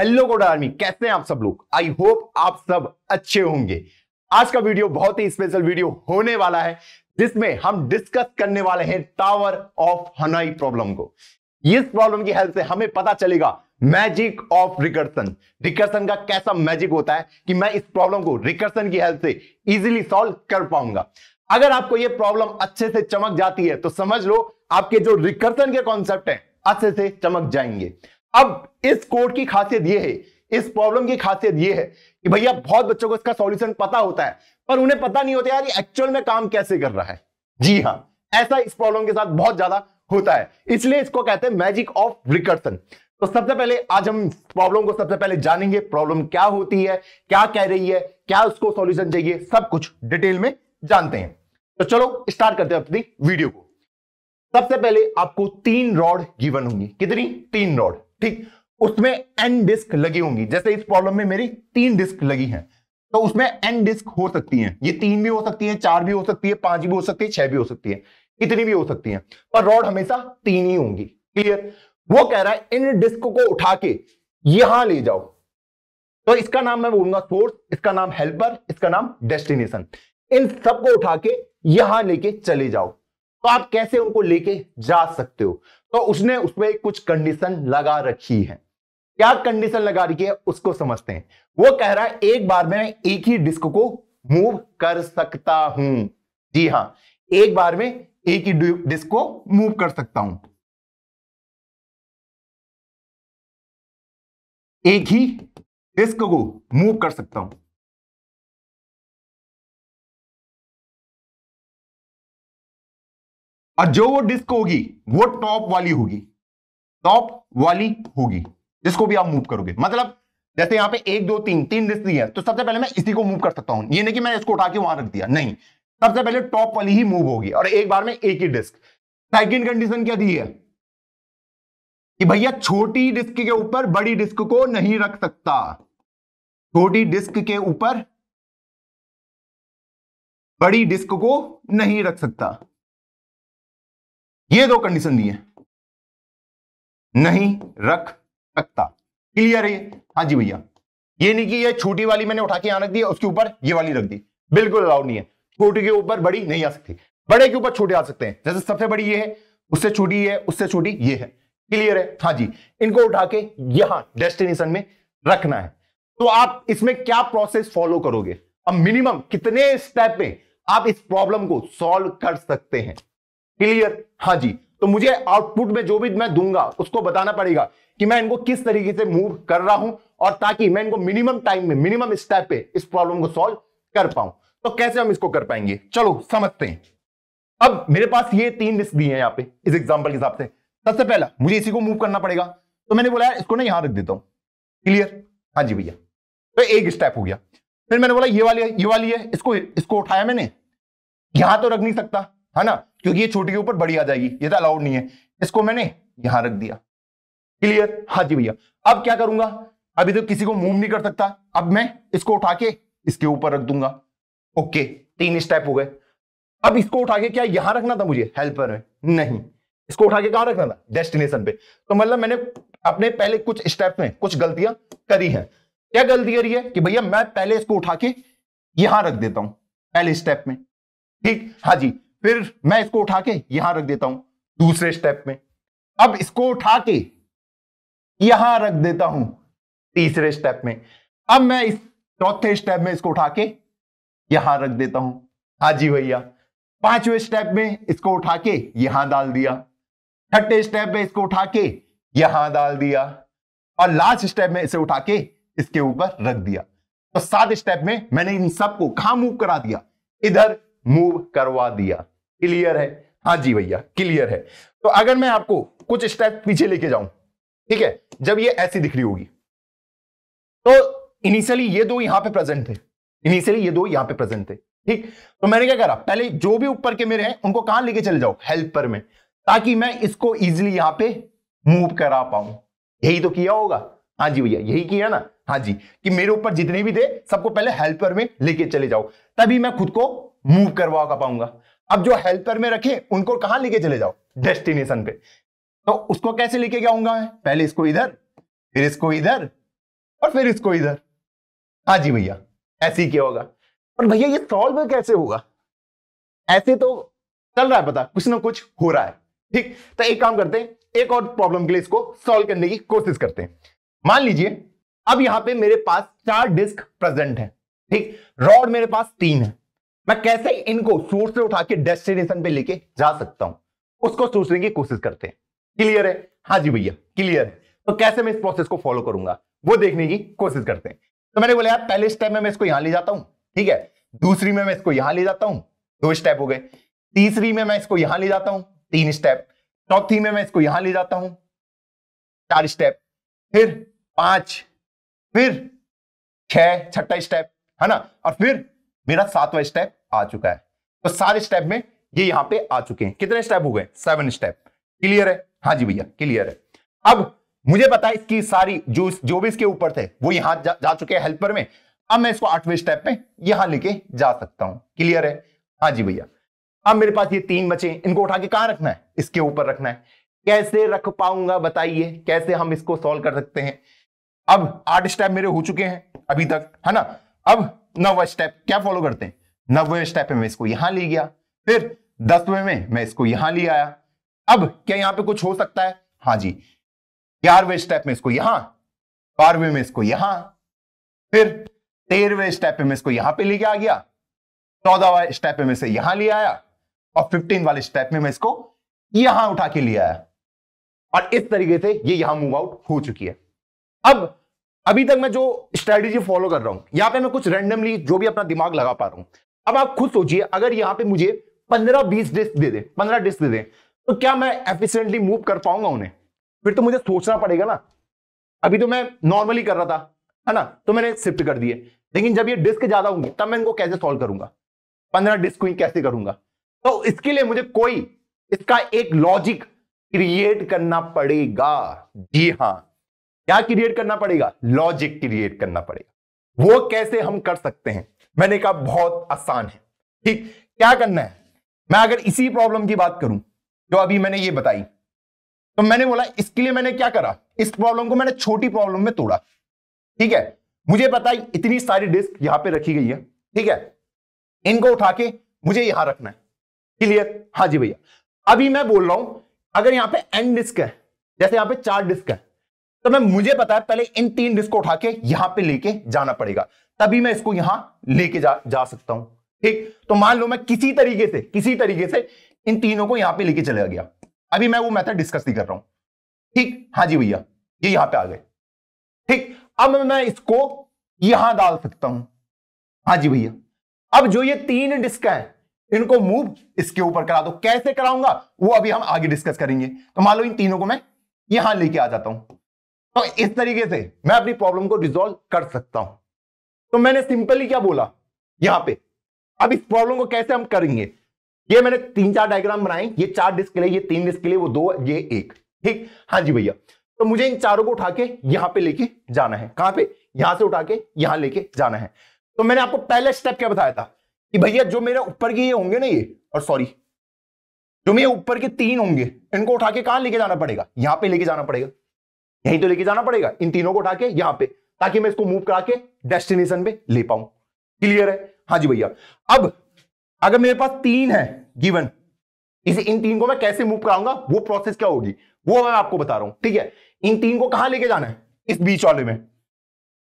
hello गोड army कैसे हैं आप सब लोग आई होप आप सब अच्छे होंगे आज का वीडियो बहुत ही स्पेशल वीडियो होने वाला है जिसमें हम डिस्कस करने वाले हैं टावर ऑफ हनाई प्रॉब्लम को इस प्रॉब्लम की हेल्प से हमें पता चलेगा मैजिक ऑफ रिकर्सन रिकर्सन का कैसा मैजिक होता है कि मैं इस प्रॉब्लम को रिकर्सन की हेल्प से इजिली सॉल्व कर पाऊंगा अगर आपको यह प्रॉब्लम अच्छे से चमक जाती है तो समझ लो आपके जो रिकर्सन के कॉन्सेप्ट है अच्छे से चमक जाएंगे अब इस कोड की खासियत यह है इस प्रॉब्लम की खासियत यह है कि भैया बहुत बच्चों को इसका सॉल्यूशन पता होता है पर उन्हें पता नहीं होता यार ये एक्चुअल में काम कैसे कर रहा है जी हाँ ऐसा इस प्रॉब्लम के साथ बहुत ज्यादा होता है इसलिए इसको कहते हैं मैजिक ऑफ रिकर्सन तो सबसे पहले आज हम प्रॉब्लम को सबसे पहले जानेंगे प्रॉब्लम क्या होती है क्या कह रही है क्या उसको सोल्यूशन चाहिए सब कुछ डिटेल में जानते हैं तो चलो स्टार्ट करते हैं अपनी वीडियो को सबसे पहले आपको तीन रॉड गिवन होंगी कितनी तीन रॉड ठीक उसमें एन डिस्क लगी होंगी जैसे इस प्रॉब्लम में मेरी तीन डिस्क लगी है तो उसमें एन डिस्क हो सकती है ये तीन भी हो सकती है चार भी हो सकती है पांच भी हो सकती है छह भी हो सकती है कितनी भी हो सकती है पर रॉड हमेशा तीन ही होंगी क्लियर वो कह रहा है इन डिस्क को उठा के यहां ले जाओ तो इसका नाम मैं बोलूंगा सोर्स इसका नाम हेल्पर इसका नाम डेस्टिनेशन इन सबको उठा के यहां लेके चले जाओ तो आप कैसे उनको लेके जा सकते हो तो उसने उसमें कुछ कंडीशन लगा रखी है क्या कंडीशन लगा रखी है उसको समझते हैं वो कह रहा है एक बार में एक ही डिस्क को मूव कर सकता हूं जी हां एक बार में एक ही डिस्क को मूव कर सकता हूं एक ही डिस्क को मूव कर सकता हूं और जो वो डिस्क होगी वो टॉप वाली होगी टॉप वाली होगी जिसको भी आप मूव करोगे मतलब जैसे यहां पे एक दो तीन तीन डिस्क दी है तो सबसे पहले मैं इसी को मूव कर सकता हूं ये नहीं कि मैंने इसको उठा के वहां रख दिया नहीं सबसे पहले टॉप वाली ही मूव होगी और एक बार में एक ही डिस्क सेकेंड कंडीशन क्या दी है कि भैया छोटी डिस्क के ऊपर बड़ी डिस्क को नहीं रख सकता छोटी डिस्क के ऊपर बड़ी डिस्क को नहीं रख सकता ये दो कंडीशन दिए नहीं रख सकता क्लियर है हाँ जी भैया ये नहीं कि ये छोटी वाली मैंने उठा के यहां रख दी उसके ऊपर ये वाली रख दी बिल्कुल अलाउड नहीं है छोटी के ऊपर बड़ी नहीं आ सकती बड़े के ऊपर छोटे आ सकते हैं जैसे सबसे बड़ी ये है उससे छोटी ये है उससे छोटी ये है क्लियर है हाँ जी इनको उठा के यहां डेस्टिनेशन में रखना है तो आप इसमें क्या प्रोसेस फॉलो करोगे अब मिनिमम कितने स्टेप में आप इस प्रॉब्लम को सॉल्व कर सकते हैं क्लियर हाँ जी तो मुझे आउटपुट में जो भी मैं दूंगा उसको बताना पड़ेगा कि मैं इनको किस तरीके से मूव कर रहा हूं और ताकि मैं इनको मिनिमम टाइम में मिनिमम स्टेप पे इस प्रॉब्लम को सॉल्व कर पाऊं तो कैसे हम इसको कर पाएंगे चलो समझते हैं अब मेरे पास ये तीन लिस्ट दी है यहाँ पे इस एग्जाम्पल के हिसाब से सबसे पहला मुझे इसी को मूव करना पड़ेगा तो मैंने बोला इसको ना यहां रख देता हूं क्लियर हाँ जी भैया तो एक स्टेप हो गया फिर मैंने बोला ये वाली है ये वाली है इसको इसको उठाया मैंने यहां तो रख नहीं सकता है ना क्योंकि ये छोटी के ऊपर बड़ी आ जाएगी ये तो अलाउड नहीं है इसको मैंने यहां रख दिया क्लियर हाँ जी भैया अब क्या करूंगा अभी तो किसी को मूव नहीं कर सकता अब मैं इसको उठा के इसके ऊपर रख दूंगा ओके तीन स्टेप हो गए अब इसको उठा के क्या यहां रखना था मुझे हेल्पर में नहीं इसको उठा के कहा रखना था डेस्टिनेशन पे तो मतलब मैंने अपने पहले कुछ स्टेप में कुछ गलतियां करी हैं क्या गलती करी है कि भैया मैं पहले इसको उठा के यहां रख देता हूं पहले स्टेप में ठीक हाँ जी फिर मैं इसको उठा के यहां रख देता हूं दूसरे स्टेप में अब इसको उठा के यहां रख देता हूं तीसरे स्टेप में अब मैं इस चौथे स्टेप में इसको उठा के यहां रख देता हूं हाजी भैया पांचवें स्टेप में इसको उठा के यहां डाल दिया छठे स्टेप में इसको उठा के यहां डाल दिया और लास्ट स्टेप में इसे उठा के इसके ऊपर रख दिया तो सात स्टेप में मैंने इन सबको कहा मूव करा दिया इधर मूव करवा दिया क्लियर है हाँ जी भैया क्लियर है तो अगर मैं आपको कुछ स्टेप पीछे लेके जाऊं ठीक है जब ये ऐसी दिख रही होगी तो इनिशियली ये दो यहां पे प्रेजेंट थे इनिशियली ये दो यहां पे प्रेजेंट थे ठीक तो मैंने क्या करा पहले जो भी ऊपर के मेरे हैं उनको कहां लेके चले जाओ हेल्पर में ताकि मैं इसको इजिली यहां पे मूव करा पाऊं यही तो किया होगा हाँ जी भैया यही किया ना हाँ जी कि मेरे ऊपर जितने भी थे सबको पहले हेल्पर में लेके चले जाओ तभी मैं खुद को मूव करवा पाऊंगा अब जो हेल्पर में रखे उनको कहां लेके चले जाओ डेस्टिनेशन पे तो उसको कैसे लेके जाऊंगा पहले इसको इधर फिर इसको इधर और फिर इसको इधर हाँ जी भैया ऐसे ही क्या होगा और भैया ये सॉल्व कैसे होगा ऐसे तो चल रहा है पता कुछ ना कुछ हो रहा है ठीक तो एक काम करते हैं एक और प्रॉब्लम के लिए इसको सॉल्व करने की कोशिश करते हैं मान लीजिए अब यहां पे मेरे पास चार डिस्क प्रेजेंट है ठीक रॉड मेरे पास तीन है मैं कैसे इनको सोर्स से उठा के डेस्टिनेशन पे लेके जा सकता हूं उसको सोचने की कोशिश करते हैं क्लियर है हाँ जी भैया क्लियर है तो कैसे मैं इस प्रोसेस को फॉलो करूंगा वो देखने की कोशिश करते हैं तो मैंने बोला यार पहले स्टेप में मैं इसको यहां ले जाता हूं ठीक है दूसरी में मैं इसको यहां ले जाता हूं दो स्टेप हो गए तीसरी में मैं इसको यहां ले जाता हूं तीन स्टेप चौथी में मैं इसको यहां ले जाता हूं चार स्टेप फिर पांच फिर छह छठा स्टेप है ना और फिर मेरा सातवां स्टेप आ चुका है तो सारे स्टेप में ये यहां पे आ चुके हैं कितने स्टेप हो गए सेवन स्टेप क्लियर है हाँ जी भैया क्लियर है अब मुझे पता है इसकी सारी जो जो भी इसके ऊपर थे वो यहां जा, जा चुके हैं हेल्पर में अब मैं इसको आठवें स्टेप में यहां लेके जा सकता हूं क्लियर है हाँ जी भैया अब मेरे पास ये तीन बचे इनको उठा के कहां रखना है इसके ऊपर रखना है कैसे रख पाऊंगा बताइए कैसे हम इसको सॉल्व कर सकते हैं अब आठ स्टेप मेरे हो चुके हैं अभी तक है ना अब नौवा स्टेप क्या फॉलो करते हैं नब्बे स्टेप में इसको यहां ले गया फिर दसवें में मैं इसको यहां ले आया अब क्या यहां पे कुछ हो सकता है हाँ जी ग्यारहवें स्टेप में इसको यहां बारहवें में इसको यहां फिर तेरहवें स्टेप में इसको यहां पे लेके आ गया चौदहवा स्टेप में से यहां ले आया और फिफ्टीन वाले स्टेप में मैं इसको यहां उठा के ले आया और इस तरीके से ये यहां मूव आउट हो चुकी है अब अभी तक मैं जो स्ट्रेटेजी फॉलो कर रहा हूं यहां पे मैं कुछ रैंडमली जो भी अपना दिमाग लगा पा रहा हूं अब आप खुद सोचिए अगर यहां पे मुझे पंद्रह बीस डिस्क दे दे पंद्रह डिस्क दे दे तो क्या मैं एफिशियंटली मूव कर पाऊंगा उन्हें फिर तो मुझे सोचना पड़ेगा ना अभी तो मैं नॉर्मली कर रहा था है ना तो मैंने शिफ्ट कर दिए लेकिन जब ये डिस्क ज्यादा होंगे तब मैं इनको कैसे सॉल्व करूंगा पंद्रह डिस्क को कैसे करूंगा तो इसके लिए मुझे कोई इसका एक लॉजिक क्रिएट करना पड़ेगा जी हाँ क्या क्रिएट करना पड़ेगा लॉजिक क्रिएट करना पड़ेगा वो कैसे हम कर सकते हैं मैंने कहा बहुत आसान है ठीक क्या करना है मैं अगर इसी प्रॉब्लम की बात करूं जो अभी मैंने ये बताई तो मैंने बोला इसके लिए मैंने क्या करा इस प्रॉब्लम को मैंने छोटी प्रॉब्लम में तोड़ा ठीक है मुझे पता है इतनी सारी डिस्क यहां पे रखी गई है ठीक है इनको उठा के मुझे यहां रखना है क्लियर हाँ जी भैया अभी मैं बोल रहा हूं अगर यहां पे एन डिस्क है जैसे यहां पे चार डिस्क है तो मैं मुझे पता है पहले इन तीन डिस्क को उठा के यहां पर लेके जाना पड़ेगा तभी मैं इसको यहां लेके जा, जा सकता हूं ठीक तो मान लो मैं किसी तरीके से किसी तरीके से इन तीनों को यहां पे लेके चला गया अभी मैं वो मैथड डिस्कस नहीं कर रहा हूं ठीक हाँ जी भैया ये यहां पे आ गए ठीक अब मैं इसको यहां डाल सकता हूं हाँ जी भैया अब जो ये तीन डिस्क है इनको मूव इसके ऊपर करा दो कैसे कराऊंगा वो अभी हम आगे डिस्कस करेंगे तो मान लो इन तीनों को मैं यहां लेके आ जाता हूं तो इस तरीके से मैं अपनी प्रॉब्लम को रिजोल्व कर सकता हूं तो मैंने सिंपली क्या बोला यहां पे अब इस प्रॉब्लम को कैसे हम करेंगे ये मैंने तीन चार डायग्राम बनाए ये चार डिस्क के लिए ये तीन डिस्क के लिए वो दो ये एक ठीक हाँ जी भैया तो मुझे इन चारों को उठा के यहां पर लेके जाना है कहां पे यहां से उठा के यहां लेके जाना है तो मैंने आपको पहला स्टेप क्या बताया था कि भैया जो मेरे ऊपर के ये होंगे ना ये और सॉरी जो मेरे ऊपर के तीन होंगे इनको उठा के कहां लेके जाना पड़ेगा यहां पे लेके जाना पड़ेगा यहीं तो लेके जाना पड़ेगा इन तीनों को उठा के यहां पे ताकि मैं इसको मूव करा के डेस्टिनेशन पे ले पाऊं क्लियर है हाँ जी भैया अब अगर मेरे पास तीन है गिवन इसे इन तीन को मैं कैसे मूव कराऊंगा वो प्रोसेस क्या होगी वो मैं आपको बता रहा हूं ठीक है इन तीन को कहा लेके जाना है इस बीच वाले में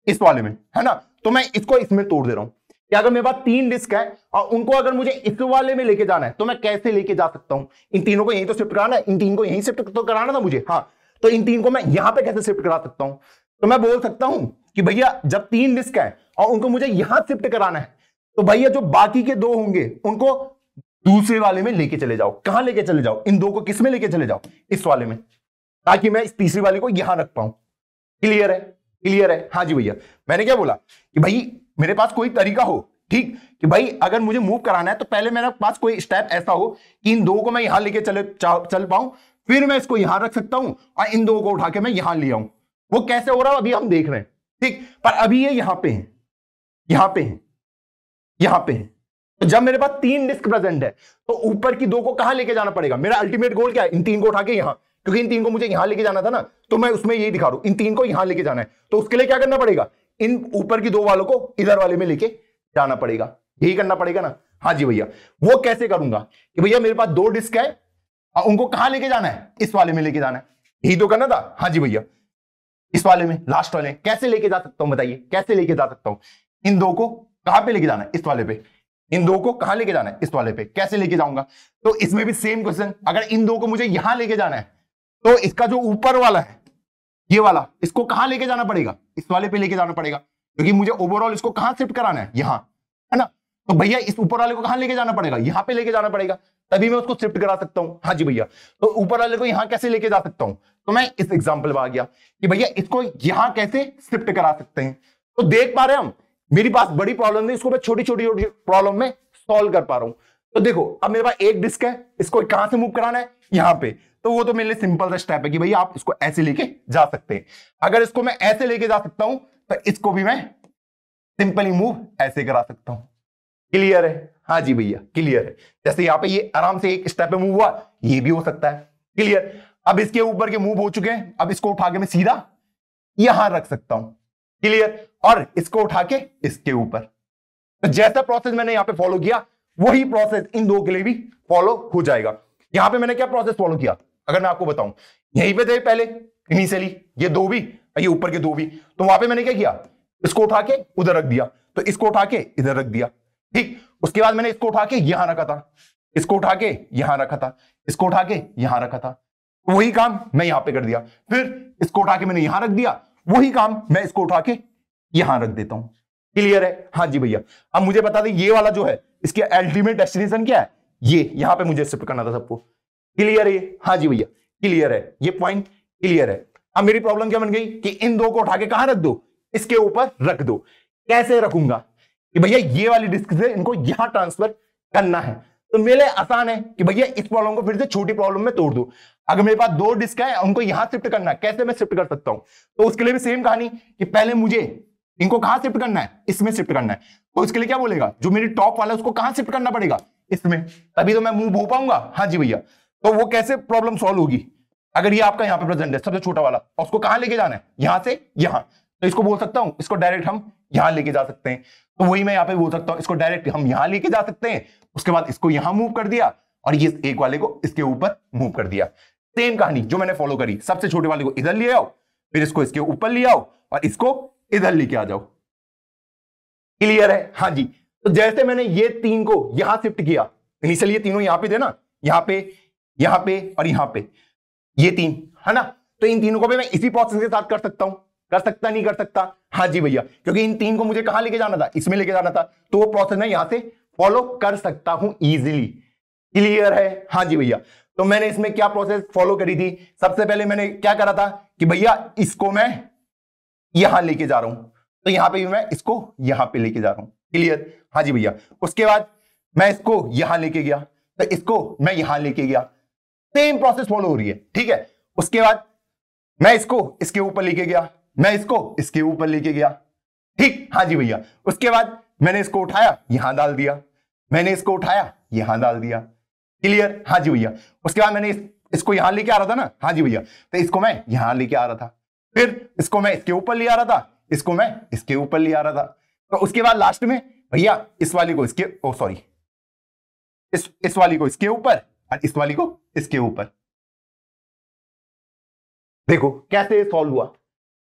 इस वाले में है ना तो मैं इसको इसमें तोड़ दे रहा हूं कि अगर मेरे पास तीन डिस्क है और उनको अगर मुझे इस वाले में लेके जाना है तो मैं कैसे लेके जा सकता हूं इन तीनों को यहीं तो शिफ्ट कराना है इन तीन को यहीं शिफ्ट तो कराना था मुझे हाँ तो इन तीन को मैं यहां पे कैसे शिफ्ट करा सकता हूं तो मैं बोल सकता हूं कि भैया जब तीन डिस्क है और उनको मुझे यहां शिफ्ट कराना है तो भैया जो बाकी के दो होंगे उनको दूसरे वाले में लेके चले जाओ कहां लेके चले जाओ इन दो को किस में लेके चले जाओ इस वाले में ताकि मैं इस तीसरे वाले को यहां रख पाऊं क्लियर है क्लियर है हाँ जी भैया मैंने क्या बोला कि भाई मेरे पास कोई तरीका हो ठीक कि भाई अगर मुझे मूव कराना है तो पहले मेरे पास कोई स्टेप ऐसा हो कि इन दो को मैं यहां लेके चले चल पाऊं फिर मैं इसको यहां रख सकता हूं और इन दो को उठा के मैं यहां ले आऊं वो कैसे हो रहा है अभी हम देख रहे हैं ठीक पर अभी ये यहां पे है यहां पे है यहां पे है तो जब मेरे पास तीन डिस्क प्रेजेंट है तो ऊपर की दो को कहां लेके जाना पड़ेगा मेरा अल्टीमेट गोल क्या है इन तीन को उठा के यहां क्योंकि इन तीन को मुझे यहां लेके जाना था ना तो मैं उसमें यही दिखा रहा हूं इन तीन को यहां लेके जाना है तो उसके लिए क्या करना पड़ेगा इन ऊपर की दो वालों को इधर वाले में लेके जाना पड़ेगा यही करना पड़ेगा ना हाँ जी भैया वो कैसे करूंगा कि भैया मेरे पास दो डिस्क है उनको कहां लेके जाना है इस वाले में लेके जाना है यही तो करना था हाँ जी भैया इस वाले में लास्ट वाले कैसे लेके जा सकता हूं बताइए कैसे लेके जा सकता हूं इन दो को कहां पे लेके जाना है इस वाले पे इन दो को कहां लेके जाना है इस वाले पे कैसे लेके जाऊंगा तो इसमें भी सेम क्वेश्चन अगर इन दो को मुझे यहां लेके जाना है तो इसका जो ऊपर वाला है ये वाला इसको कहां लेके जाना पड़ेगा इस वाले पे लेके जाना पड़ेगा क्योंकि मुझे ओवरऑल इसको कहां शिफ्ट कराना है यहां है ना तो भैया इस ऊपर वाले को कहां लेके जाना पड़ेगा यहां पे लेके जाना पड़ेगा तभी मैं उसको शिफ्ट करा सकता हूं हाँ जी भैया तो ऊपर वाले को यहां कैसे लेके जा सकता हूं तो मैं इस एग्जाम्पल में आ गया कि भैया इसको यहां कैसे शिफ्ट करा सकते हैं तो देख पा रहे हम मेरे पास बड़ी प्रॉब्लम इसको मैं छोटी छोटी छोटी प्रॉब्लम में सॉल्व कर पा रहा हूं तो देखो अब मेरे पास एक डिस्क है इसको कहां से मूव कराना है यहां पे तो वो तो मेरे लिए सिंपल सा स्टेप है कि भैया आप इसको ऐसे लेके जा सकते हैं अगर इसको मैं ऐसे लेके जा सकता हूं तो इसको भी मैं सिंपली मूव ऐसे करा सकता हूं क्लियर है हाँ जी भैया क्लियर है जैसे यहां पे ये आराम से एक स्टेप में मूव हुआ ये भी हो सकता है क्लियर अब इसके ऊपर के मूव हो चुके हैं अब इसको उठा के मैं सीधा यहां रख सकता हूं क्लियर और इसको उठा के इसके ऊपर तो जैसा प्रोसेस मैंने यहां पे फॉलो किया वही प्रोसेस इन दो के लिए भी फॉलो हो जाएगा यहां पे मैंने क्या प्रोसेस फॉलो किया अगर मैं आपको बताऊं यहीं पे थे पहले इनिशियली ये दो भी ये ऊपर के दो भी तो वहां पे मैंने क्या किया इसको उठा के उधर रख दिया तो इसको उठा के इधर रख दिया ठीक उसके बाद मैंने इसको उठा के यहां रखा था इसको उठा के यहां रखा था इसको उठा के यहां रखा था वही काम मैं यहां पे कर दिया फिर इसको उठा के मैंने यहां रख दिया वही काम मैं इसको उठा के यहां रख देता हूं क्लियर है हाँ जी भैया अब मुझे बता दें ये वाला जो है इसके अल्टीमेट डेस्टिनेशन क्या है ये यहां पे मुझे शिफ्ट करना था सबको क्लियर है ये हाँ जी भैया क्लियर है ये पॉइंट क्लियर है अब मेरी प्रॉब्लम क्या बन गई कि इन दो को उठा के कहां रख दो इसके ऊपर रख दो कैसे रखूंगा कि भैया ये वाली डिस्क से इनको यहां ट्रांसफर करना है तो मेरे लिए आसान है कि भैया इस प्रॉब्लम को फिर से छोटी प्रॉब्लम में तोड़ दू अगर मेरे पास दो डिस्क है उनको यहां शिफ्ट करना है कैसे मैं शिफ्ट कर सकता हूं तो उसके लिए भी सेम कहानी कि पहले मुझे इनको कहां शिफ्ट करना है इसमें शिफ्ट करना है तो इसके लिए क्या बोलेगा जो मेरी टॉप वाला है उसको कहां शिफ्ट करना पड़ेगा इसमें तभी तो मैं मूव हो पाऊंगा हाँ जी भैया तो वो कैसे प्रॉब्लम सॉल्व होगी अगर ये आपका यहाँ पे प्रेजेंट है सबसे छोटा वाला और तो उसको कहां लेके जाना है यहां से यहां तो इसको बोल सकता हूं इसको डायरेक्ट हम यहां लेके जा सकते हैं तो वही मैं यहाँ पे बोल सकता हूं इसको डायरेक्ट हम यहां लेके जा सकते हैं उसके बाद इसको यहां मूव कर दिया और ये एक वाले को इसके ऊपर मूव कर दिया सेम कहानी जो मैंने फॉलो करी सबसे छोटे वाले को इधर ले आओ फिर इसको इसके ऊपर ले आओ और इसको इधर लेके आ जाओ क्लियर है हाँ जी तो जैसे मैंने ये तीन को यहां शिफ्ट किया इनिशियल तो ये तीनों यहां पे देना यहां पे यहां पे और यहां पे ये तीन है ना तो इन तीनों को भी मैं इसी प्रोसेस के साथ कर सकता हूं कर सकता नहीं कर सकता हाँ जी भैया क्योंकि इन तीन को मुझे कहां लेके जाना था इसमें लेके जाना था तो वो प्रोसेस मैं यहां से फॉलो कर सकता हूं इजिली क्लियर है हाँ जी भैया तो मैंने इसमें क्या प्रोसेस फॉलो करी थी सबसे पहले मैंने क्या करा था कि भैया इसको मैं यहां लेके जा रहा हूं तो यहां पे भी मैं इसको यहां पे लेके जा रहा हूं क्लियर हाँ जी भैया उसके बाद मैं इसको यहां लेके गया तो इसको मैं यहां लेके गया सेम प्रोसेस फॉलो हो रही है ठीक है उसके बाद मैं इसको इसके ऊपर लेके गया मैं इसको इसके ऊपर लेके गया ठीक हाँ जी भैया उसके बाद मैंने इसको उठाया यहां डाल दिया मैंने इसको उठाया यहां डाल दिया क्लियर हाँ जी भैया उसके बाद मैंने इस, इसको यहां लेके आ रहा था ना हाँ जी भैया तो इसको मैं यहां लेके आ रहा था फिर इसको मैं इसके ऊपर ले आ रहा था इसको मैं इसके ऊपर ले आ रहा था तो उसके बाद लास्ट में भैया इस वाली को इसके ओ सॉरी इस इस वाली को इसके ऊपर और इस वाली को इसके ऊपर देखो कैसे सॉल्व हुआ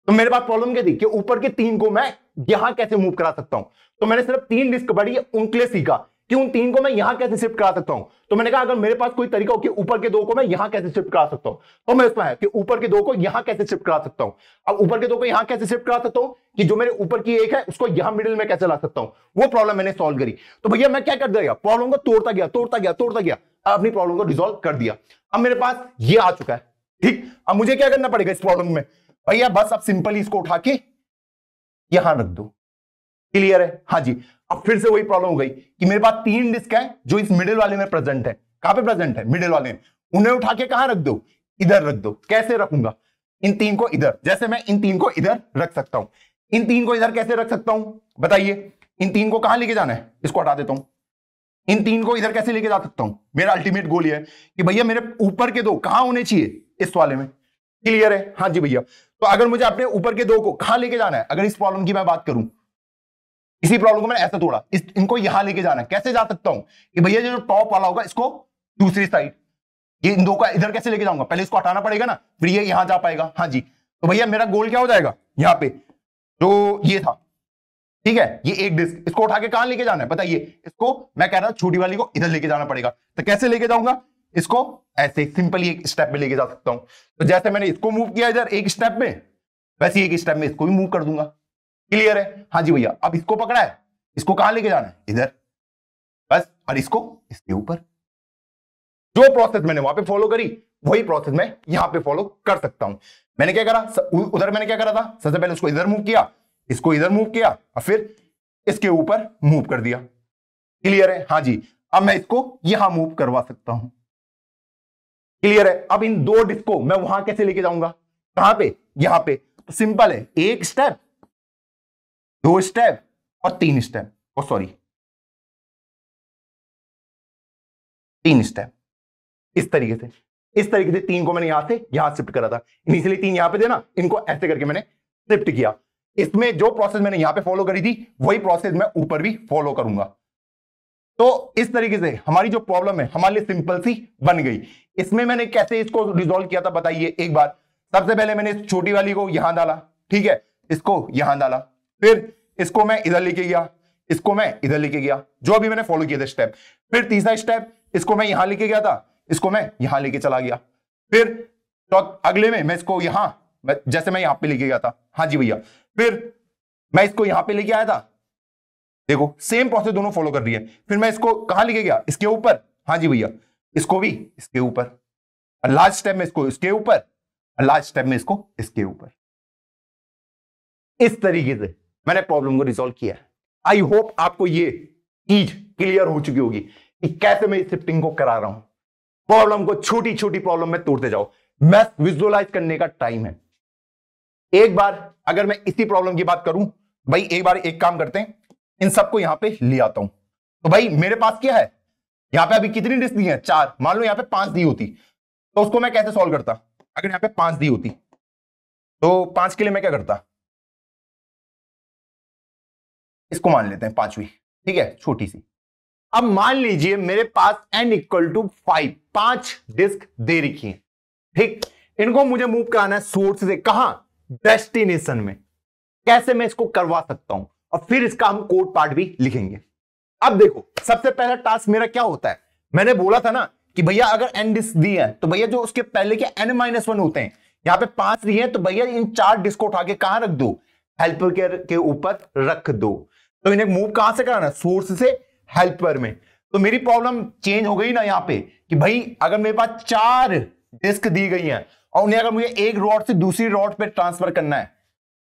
तो मेरे पास प्रॉब्लम क्या थी कि ऊपर के तीन को मैं यहां कैसे मूव करा सकता हूं तो मैंने सिर्फ तीन लिस्ट पढ़ी उनके लिए सीखा कि उन तीन को मैं यहां कैसे शिफ्ट करा सकता हूं तो मैंने कहा अगर मेरे पास कोई तरीका हो कि ऊपर के दो को मैं यहां कैसे शिफ्ट करा सकता हूं तो मैं उसमें कि ऊपर के दो को यहां कैसे शिफ्ट करा सकता हूं अब ऊपर के दो को यहां कैसे शिफ्ट करा सकता हूं कि जो मेरे ऊपर की एक है उसको यहां मिडिल में कैसे ला सकता हूं वो प्रॉब्लम मैंने सोल्व करी तो भैया मैं क्या कर दिया प्रॉब्लम को तोड़ता गया तोड़ता गया तोड़ता गया अपनी प्रॉब्लम को रिजोल्व कर दिया अब मेरे पास ये आ चुका है ठीक अब मुझे क्या करना पड़ेगा इस प्रॉब्लम में भैया बस अब सिंपल इसको उठा के यहां रख दो क्लियर है हाँ जी अब फिर से वही प्रॉब्लम हो गई कि मेरे पास तीन डिस्क है जो इस मिडिल वाले में प्रेजेंट है कहां पे प्रेजेंट है मिडिल वाले में उन्हें उठा के कहां रख दो इधर रख दो कैसे रखूंगा इन तीन को इधर जैसे मैं इन तीन को इधर रख सकता हूं इन तीन को इधर कैसे रख सकता हूं बताइए इन तीन को कहां लेके जाना है इसको हटा देता हूं इन तीन को इधर कैसे लेके जा सकता हूं मेरा अल्टीमेट गोल यह है कि भैया मेरे ऊपर के दो कहां होने चाहिए इस वाले में क्लियर है हाँ जी भैया तो अगर मुझे अपने ऊपर के दो को कहा लेके जाना है अगर इस प्रॉब्लम की मैं बात करूं इसी प्रॉब्लम को मैंने ऐसा तोड़ा इस, इनको यहां लेके जाना है कैसे जा सकता हूं कि भैया जो टॉप वाला होगा इसको दूसरी साइड ये इन दो का इधर कैसे लेके जाऊंगा पहले इसको हटाना पड़ेगा ना फिर ये यहां जा पाएगा हाँ जी तो भैया मेरा गोल क्या हो जाएगा यहाँ पे जो तो ये था ठीक है ये एक डिस्क इसको उठा के कहां लेके जाना है बताइए इसको मैं कह रहा हूं छोटी वाली को इधर लेके जाना पड़ेगा तो कैसे लेके जाऊंगा इसको ऐसे सिंपली एक स्टेप में लेके जा सकता हूं तो जैसे मैंने इसको मूव किया इधर एक स्टेप में वैसे एक स्टेप में इसको भी मूव कर दूंगा क्लियर है हाँ जी भैया अब इसको पकड़ा है इसको कहां लेके जाना है इधर बस और इसको इसके ऊपर जो प्रोसेस मैंने वहां पे फॉलो करी वही प्रोसेस मैं यहां पे फॉलो कर सकता हूं मैंने क्या करा उधर मैंने क्या करा था सबसे पहले उसको इधर मूव किया इसको इधर मूव किया और फिर इसके ऊपर मूव कर दिया क्लियर है हाँ जी अब मैं इसको यहां मूव करवा सकता हूं क्लियर है अब इन दो डिस्क को मैं वहां कैसे लेके जाऊंगा कहां पे यहां पे तो सिंपल है एक स्टेप दो स्टेप और तीन स्टेप और सॉरी तीन स्टेप इस तरीके से इस तरीके से तीन को मैंने यहां से यहां शिफ्ट करा था इनिशियली तीन यहां पे थे ना इनको ऐसे करके मैंने शिफ्ट किया इसमें जो प्रोसेस मैंने यहां पे फॉलो करी थी वही प्रोसेस मैं ऊपर भी फॉलो करूंगा तो इस तरीके से हमारी जो प्रॉब्लम है हमारे लिए सिंपल सी बन गई इसमें मैंने कैसे इसको रिजोल्व किया था बताइए एक बार सबसे पहले मैंने इस छोटी वाली को यहां डाला ठीक है इसको यहां डाला फिर इसको मैं इधर लेके गया इसको मैं इधर लेके गया जो अभी मैंने फॉलो किया था स्टेप फिर तीसरा स्टेप इसको मैं यहां लेके गया था इसको मैं यहां लेके चला गया फिर तो अगले में मैं इसको यहां मैं, जैसे मैं यहां पे लेके गया था हाँ जी भैया फिर मैं इसको यहां पे लेके आया था देखो सेम प्रोसेस दोनों फॉलो कर रही है फिर मैं इसको कहा लिखे गया इसके ऊपर हाँ जी भैया इसको भी इसके ऊपर लास्ट स्टेप में इसको इसके ऊपर लास्ट स्टेप में इसको इसके ऊपर इस तरीके से मैंने प्रॉब्लम को रिजोल्व किया आई होप आपको ये चीज क्लियर हो चुकी होगी कि कैसे मैं इस शिफ्टिंग को करा रहा हूं प्रॉब्लम को छोटी छोटी प्रॉब्लम में तोड़ते जाओ मैथ विजुअलाइज करने का टाइम है एक बार अगर मैं इसी प्रॉब्लम की बात करूं भाई एक बार एक काम करते हैं इन सबको यहां पे ले आता हूं तो भाई मेरे पास क्या है यहां पे अभी कितनी डिस्क दी है चार मान लो यहां पे पांच दी होती तो उसको मैं कैसे सॉल्व करता अगर यहां पे पांच दी होती तो पांच के लिए मैं क्या करता इसको मान लेते हैं पांचवी ठीक है छोटी सी अब मान लीजिए मेरे पास एन इक्वल टू फाइव पांच डिस्क दे रखी है ठीक इनको मुझे मूव कराना है सोर्स से कहा डेस्टिनेशन में कैसे मैं इसको करवा सकता हूं और फिर इसका हम कोड पार्ट भी लिखेंगे अब देखो सबसे पहला टास्क मेरा क्या होता है मैंने बोला था ना कि भैया अगर एन डिस्क दी है तो भैया जो उसके पहले के एन माइनस वन होते हैं यहाँ पे पांच दिए हैं तो भैया इन चार डिस्क को उठा के कहा रख दो हेल्पर के के ऊपर रख दो तो इन्हें मूव कहां से कराना सोर्स से हेल्पर में तो मेरी प्रॉब्लम चेंज हो गई ना यहाँ पे कि भाई अगर मेरे पास चार डिस्क दी गई है और उन्हें अगर मुझे एक रॉड से दूसरी रॉड पर ट्रांसफर करना है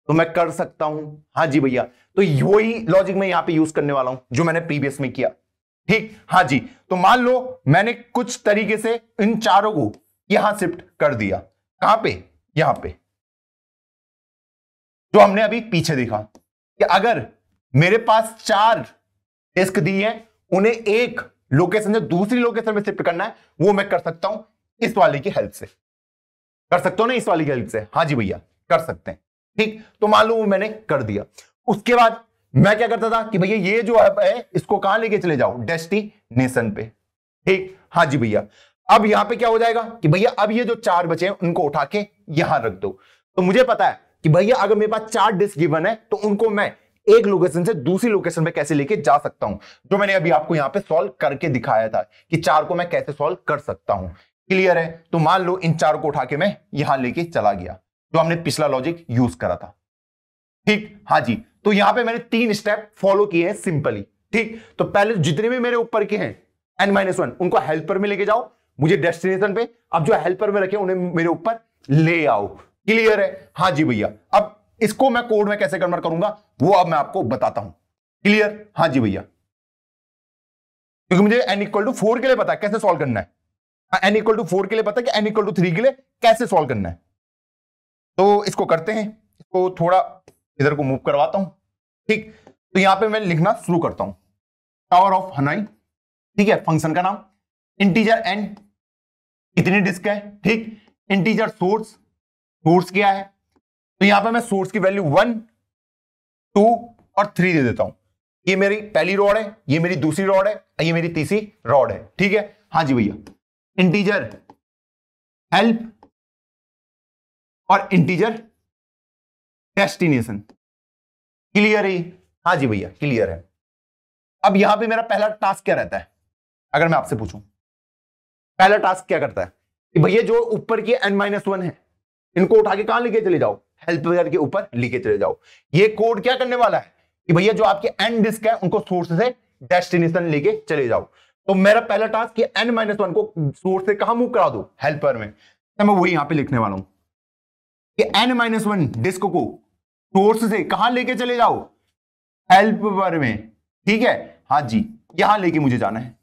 तो मैं कर सकता हूं हाँ जी भैया तो वही लॉजिक मैं यहां पे यूज करने वाला हूं जो मैंने प्रीवियस में किया ठीक हाँ जी तो मान लो मैंने कुछ तरीके से इन चारों को यहां शिफ्ट कर दिया कहां पे यहां पे जो हमने अभी पीछे देखा कि अगर मेरे पास चार डिस्क दी है उन्हें एक लोकेशन से दूसरी लोकेशन में शिफ्ट करना है वो मैं कर सकता हूं इस वाले की हेल्प से कर सकता हूं ना इस वाले की हेल्प से हाँ जी भैया कर सकते हैं ठीक तो मान लो वो मैंने कर दिया उसके बाद मैं क्या करता था कि भैया ये जो ऐप है इसको कहां लेके चले जाओ डेस्टिनेशन पे ठीक हाँ जी भैया अब यहां पे क्या हो जाएगा कि भैया अब ये जो चार बचे हैं उनको उठा के यहां रख दो तो मुझे पता है कि भैया अगर मेरे पास चार डिस्क गिवन है तो उनको मैं एक लोकेशन से दूसरी लोकेशन पे कैसे लेके जा सकता हूं जो मैंने अभी आपको यहां पे सॉल्व करके दिखाया था कि चार को मैं कैसे सॉल्व कर सकता हूं क्लियर है तो मान लो इन चार को उठा के मैं यहां लेके चला गया जो हमने पिछला लॉजिक यूज करा था ठीक हाँ जी तो यहां पे मैंने तीन स्टेप फॉलो किए हैं सिंपली ठीक तो पहले तो जितने भी मेरे ऊपर के हैं एन माइनस वन उनको हेल्पर में लेके जाओ मुझे डेस्टिनेशन पे अब जो हेल्पर में रखे उन्हें मेरे ऊपर ले आओ क्लियर है हाँ जी भैया अब इसको मैं कोड में कैसे कन्वर्ट करूंगा वो अब मैं आपको बताता हूं क्लियर हाँ जी भैया क्योंकि मुझे एन इक्वल टू फोर के लिए पता है कैसे सोल्व करना है एन इक्वल टू फोर के लिए पता है कि एन इक्वल टू थ्री के लिए कैसे सोल्व करना है तो इसको करते हैं इसको थोड़ा इधर को मूव करवाता हूं ठीक तो यहाँ पे मैं लिखना शुरू करता हूँ टावर ऑफ हनाई ठीक है फंक्शन का नाम इंटीजर एन कितनी डिस्क है ठीक इंटीजर सोर्स सोर्स क्या है तो यहाँ पे मैं सोर्स की वैल्यू वन टू और थ्री दे देता हूं ये मेरी पहली रॉड है ये मेरी दूसरी रॉड है ये मेरी तीसरी रॉड है ठीक है हाँ जी भैया इंटीजर हेल्प और इंटीजर डेस्टिनेशन क्लियर है हाँ जी भैया क्लियर है अब यहां पे मेरा पहला टास्क क्या रहता है अगर मैं आपसे पूछूं पहला टास्क क्या करता है कि भैया जो ऊपर की एन माइनस वन है इनको उठा के कहां लेके चले जाओ हेल्प वेयर के ऊपर लेके चले जाओ ये कोड क्या करने वाला है कि भैया जो आपके एन डिस्क है उनको सोर्स से डेस्टिनेशन लेके चले जाओ तो मेरा पहला टास्क एन माइनस वन को सोर्स से कहा मूव करा दो हेल्पर में तो मैं वही यहां पे लिखने वाला हूं कि एन माइनस वन डिस्क को सोर्स से कहा लेके चले जाओ हेल्प पर में ठीक है हाँ जी यहां लेके मुझे जाना है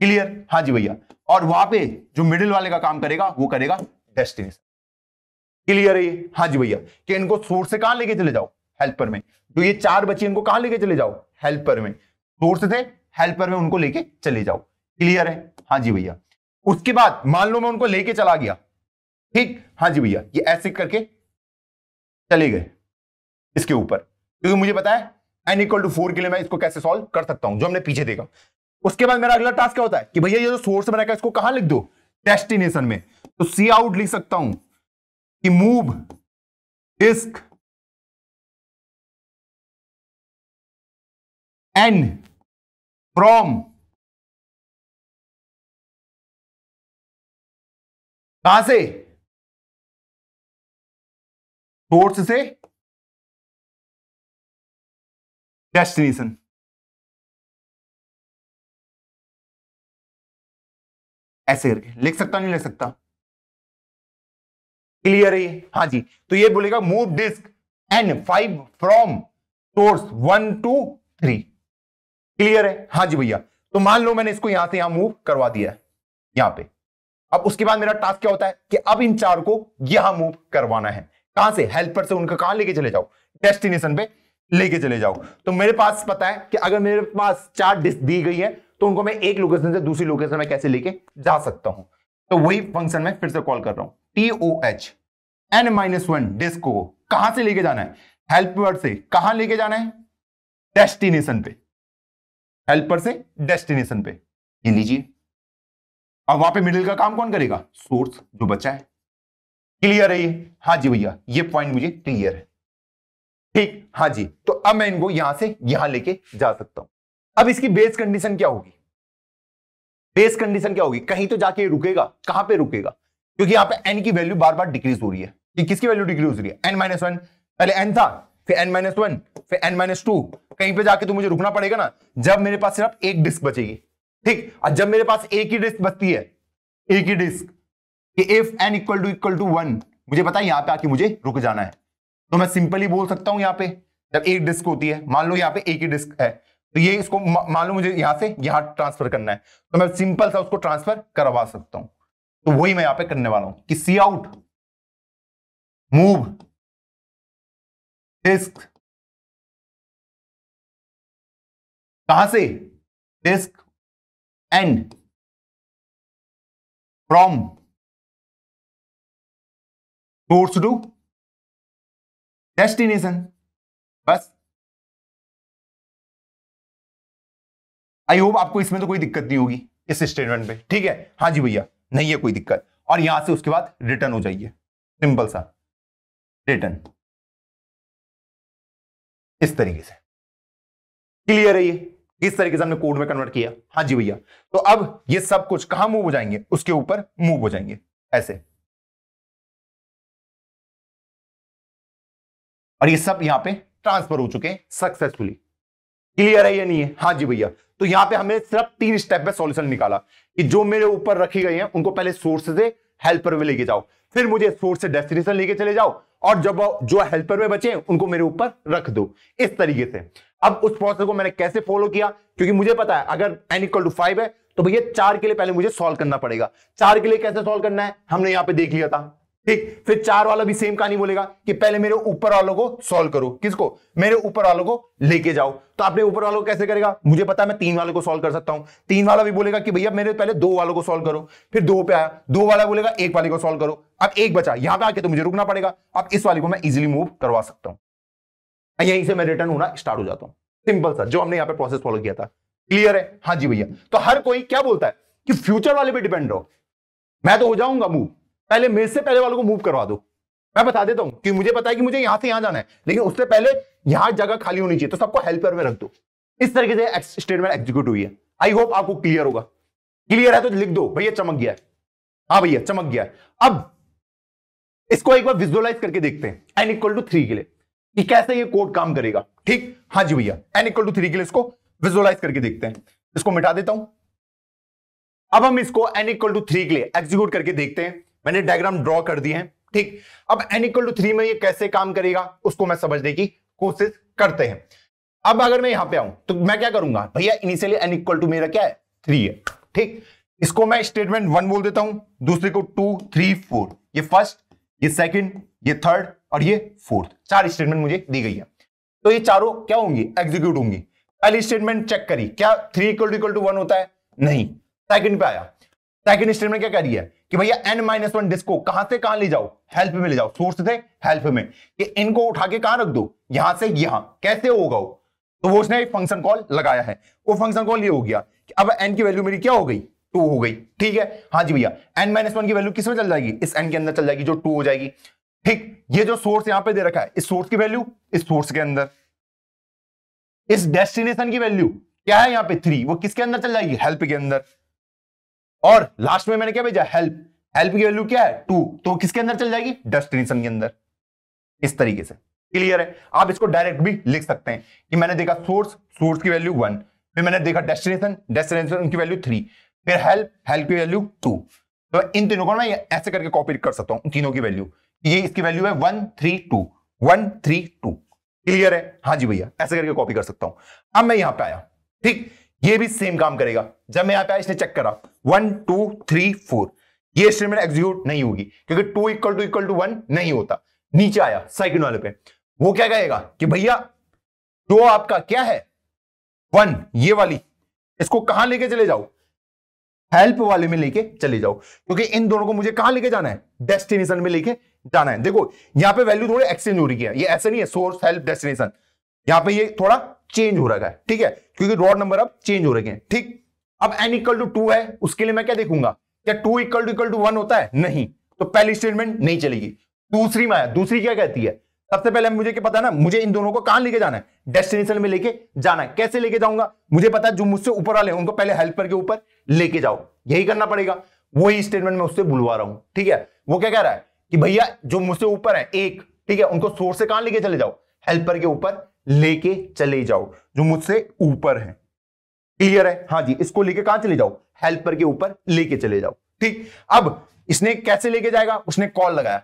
क्लियर हाँ जी भैया और वहां पे जो मिडिल वाले का काम करेगा वो करेगा डेस्टिनेशन क्लियर है ये हाँ जी भैया कि इनको सोर्स से कहा लेके चले जाओ हेल्पर में जो ये चार बच्चे इनको कहा लेके चले जाओ हेल्पर में सोर्स से हेल्पर में उनको लेके चले जाओ क्लियर है हाँ जी भैया उसके बाद मान लो मैं उनको लेके चला गया ठीक हाँ जी भैया ये ऐसे करके चले गए इसके ऊपर क्योंकि मुझे पता है एन इक्वल टू फोर के लिए मैं इसको कैसे सॉल्व कर सकता हूं जो हमने पीछे देखा उसके बाद मेरा अगला टास्क क्या होता है कि भैया ये जो सोर्स मैंने इसको कहां लिख दो डेस्टिनेशन में तो सी आउट लिख सकता हूं कि मूव डिस्क एन फ्रॉम कहां से सोर्स से डेस्टिनेशन ऐसे करके लिख सकता नहीं लिख सकता क्लियर है ये हाँ जी तो ये बोलेगा move disk N five from source one two three clear है हाँ जी भैया तो मान लो मैंने इसको यहां से यहां मूव करवा दिया है यहां पे अब उसके बाद मेरा टास्क क्या होता है कि अब इन चार को यहां मूव करवाना है कहां से हेल्पर से उनका कहां लेके चले जाओ डेस्टिनेशन पे लेके चले जाओ तो मेरे पास पता है कि अगर मेरे पास चार डिस्क दी गई है तो उनको मैं एक लोकेशन से दूसरी लोकेशन में कैसे लेके जा सकता हूं तो वही फंक्शन में फिर से कॉल कर रहा हूं T O H N minus one disk को कहां से लेके जाना है हेल्पर से कहां लेके जाना है डेस्टिनेशन पे हेल्पर से डेस्टिनेशन पे ये लीजिए अब वहां पे मिडिल का काम कौन करेगा सोर्स जो बचा है क्लियर है ये हाँ जी भैया ये पॉइंट मुझे क्लियर है ठीक हाँ जी तो अब मैं इनको यहां से यहां लेके जा सकता हूं अब इसकी बेस कंडीशन क्या होगी बेस कंडीशन क्या होगी कहीं तो जाके रुकेगा कहां पे रुकेगा क्योंकि यहां पे एन की वैल्यू बार बार डिक्रीज हो रही है कि किसकी वैल्यू डिक्रीज हो रही है एन माइनस वन पहले एन था फिर एन माइनस वन फिर एन माइनस टू कहीं पे जाके तो मुझे रुकना पड़ेगा ना जब मेरे पास सिर्फ एक डिस्क बचेगी ठीक और जब मेरे पास एक ही डिस्क बचती है एक ही डिस्क कि if N equal to equal to one मुझे पता है यहां पे आके मुझे रुक जाना है तो मैं सिंपली बोल सकता हूं यहां पे जब एक डिस्क होती है मान लो यहाँ पे एक ही डिस्क है तो ये इसको मान लो मुझे यहां से यहां ट्रांसफर करना है तो मैं सिंपल सा उसको ट्रांसफर करवा सकता हूं तो वही मैं यहां पे करने वाला हूं कि सी आउट मूव डिस्क कहां से disk N from source to destination बस आई होप आपको इसमें तो कोई दिक्कत नहीं होगी इस स्टेटमेंट पे ठीक है हाँ जी भैया नहीं है कोई दिक्कत और यहां से उसके बाद रिटर्न हो जाइए सिंपल सा रिटर्न इस तरीके से क्लियर है ये किस तरीके से हमने कोड में कन्वर्ट किया हाँ जी भैया तो अब ये सब कुछ कहां मूव हो जाएंगे उसके ऊपर मूव हो जाएंगे ऐसे और ये सब यहां पे ट्रांसफर हो चुके हैं सक्सेसफुली क्लियर है या नहीं है हाँ जी भैया तो यहां पे हमें सिर्फ तीन स्टेप में सॉल्यूशन निकाला कि जो मेरे ऊपर रखी गई हैं उनको पहले सोर्स से हेल्पर में लेके जाओ फिर मुझे सोर्स से डेस्टिनेशन लेके चले जाओ और जब जो हेल्पर में बचे उनको मेरे ऊपर रख दो इस तरीके से अब उस प्रोसेस को मैंने कैसे फॉलो किया क्योंकि मुझे पता है अगर एन इक्वल टू फाइव है तो भैया चार के लिए पहले मुझे सॉल्व करना पड़ेगा चार के लिए कैसे सॉल्व करना है हमने यहां पे देख लिया था ठीक फिर चार वाला भी सेम कहानी बोलेगा कि पहले मेरे ऊपर वालों को सॉल्व करो किसको मेरे ऊपर वालों को लेके जाओ तो आपने ऊपर वालों को कैसे करेगा मुझे पता है मैं तीन वालों को सॉल्व कर सकता हूं तीन वाला भी बोलेगा कि भैया मेरे पहले दो वालों को सॉल्व करो फिर दो पे आया दो वाला बोलेगा एक वाले को सोल्व करो अब एक बचा यहां पर आके तो मुझे रुकना पड़ेगा अब इस वाले को मैं इजिली मूव करवा सकता हूं यहीं से मैं रिटर्न होना स्टार्ट हो जाता हूं सिंपल सा जो हमने यहाँ पर प्रोसेस फॉलो किया था क्लियर है हाँ जी भैया तो हर कोई क्या बोलता है कि फ्यूचर वाले पे डिपेंड रहो मैं तो हो जाऊंगा मूव पहले मेज से पहले वालों को मूव करवा दो मैं बता देता हूं कि मुझे पता है कि मुझे यहां से यहां जाना है लेकिन उससे पहले यहां जगह खाली होनी चाहिए तो सबको हेल्पर में रख दो इस तरीके से स्टेटमेंट एग्जीक्यूट हुई है आई होप आपको क्लियर होगा क्लियर है तो लिख दो भैया चमक गया हाँ भैया चमक गया अब इसको एक बार विजुअलाइज करके देखते हैं एन इक्वल टू थ्री के लिए कि कैसे ये कोड काम करेगा ठीक हाँ जी भैया एन इक्वल टू थ्री के लिए इसको विजुअलाइज करके देखते हैं इसको मिटा देता हूं अब हम इसको एन इक्वल टू थ्री के लिए एग्जीक्यूट करके देखते हैं मैंने डायग्राम ड्रॉ कर दिए हैं ठीक अब एन इक्वल टू थ्री में ये कैसे काम करेगा उसको मैं समझने की कोशिश करते हैं अब अगर मैं यहां पे आऊं तो मैं क्या करूंगा भैया इनिशियली एन इक्वल टू मेरा क्या है थ्री है ठीक इसको मैं स्टेटमेंट वन बोल देता हूं दूसरे को टू थ्री फोर ये फर्स्ट ये सेकेंड ये थर्ड और ये फोर्थ चार स्टेटमेंट मुझे दी गई है तो ये चारों क्या होंगी एग्जीक्यूट होंगी पहली स्टेटमेंट चेक करी क्या three equal to equal to one होता है नहीं सेकंड पे आया सेकंड स्टेटमेंट क्या कह रही है कि भैया एन माइनस वन डिस्क को कहां से कहां ले जाओ हेल्प में ले जाओ सोर्स से हेल्प में कि इनको उठा के कहां रख दो यहां से यहां कैसे होगा वो तो वो उसने एक फंक्शन कॉल लगाया है वो फंक्शन कॉल ये हो गया कि अब एन की वैल्यू मेरी क्या हो गई टू हो गई ठीक है हाँ जी भैया एन माइनस वन की वैल्यू किसमें चल जाएगी इस एन के अंदर चल जाएगी जो टू हो जाएगी ठीक ये जो सोर्स यहां पर दे रखा है इस सोर्स की वैल्यू इस सोर्स के अंदर इस डेस्टिनेशन की वैल्यू क्या है यहां पे थ्री वो किसके अंदर चल जाएगी हेल्प के अंदर और लास्ट में मैंने क्या भेजा हेल्प हेल्प की वैल्यू क्या है टू तो किसके अंदर चल जाएगी डेस्टिनेशन के अंदर इस तरीके से क्लियर है आप इसको डायरेक्ट भी लिख सकते हैं कि मैंने देखा सोर्स सोर्स की वैल्यू वन फिर मैंने देखा डेस्टिनेशन डेस्टिनेशन की वैल्यू थ्री फिर हेल्प हेल्प की वैल्यू टू तो इन तीनों को मैं ऐसे करके कॉपी कर सकता हूं तीनों की वैल्यू ये इसकी वैल्यू है one three two one three two clear है हाँ जी भैया ऐसे करके कॉपी कर सकता हूं अब मैं यहां पे आया ठीक ये भी सेम काम करेगा जब मैं यहाँ पे आया इसने चेक करा वन टू थ्री फोर ये स्टेटमेंट एग्जीक्यूट नहीं होगी क्योंकि two equal to equal to one नहीं होता नीचे आया सेकंड वाले पे वो क्या कहेगा कि भैया जो आपका क्या है वन ये वाली इसको कहां लेके चले जाओ हेल्प वाले में लेके चले जाओ क्योंकि इन दोनों को मुझे कहां लेके जाना है डेस्टिनेशन में लेके जाना है देखो यहां पे वैल्यू थोड़ी एक्सचेंज हो रही है ये ऐसे नहीं है सोर्स हेल्प डेस्टिनेशन यहां पे ये थोड़ा चेंज हो रहा है ठीक है क्योंकि रॉड नंबर अब चेंज हो रहे हैं ठीक अब एन इक्वल टू टू है उसके लिए मैं क्या देखूंगा क्या two equal to equal to one होता है नहीं तो पहली स्टेटमेंट नहीं चलेगी दूसरी में दूसरी क्या कहती है सबसे पहले मुझे क्या पता है ना मुझे इन दोनों को कहां लेके जाना है डेस्टिनेशन में लेके जाना है कैसे लेके जाऊंगा मुझे पता है जो मुझसे ऊपर वाले उनको पहले हेल्पर के ऊपर लेके जाओ यही करना पड़ेगा वही स्टेटमेंट मैं उससे बुलवा रहा हूं ठीक है वो क्या कह रहा है कि भैया जो मुझसे ऊपर है एक ठीक है उनको सोर्स से कहां लेके चले जाओ हेल्पर के ऊपर लेके चले जाओ जो मुझसे ऊपर है क्लियर है हाँ जी इसको लेके कहा चले जाओ हेल्पर के ऊपर लेके चले जाओ ठीक अब इसने कैसे लेके जाएगा उसने कॉल लगाया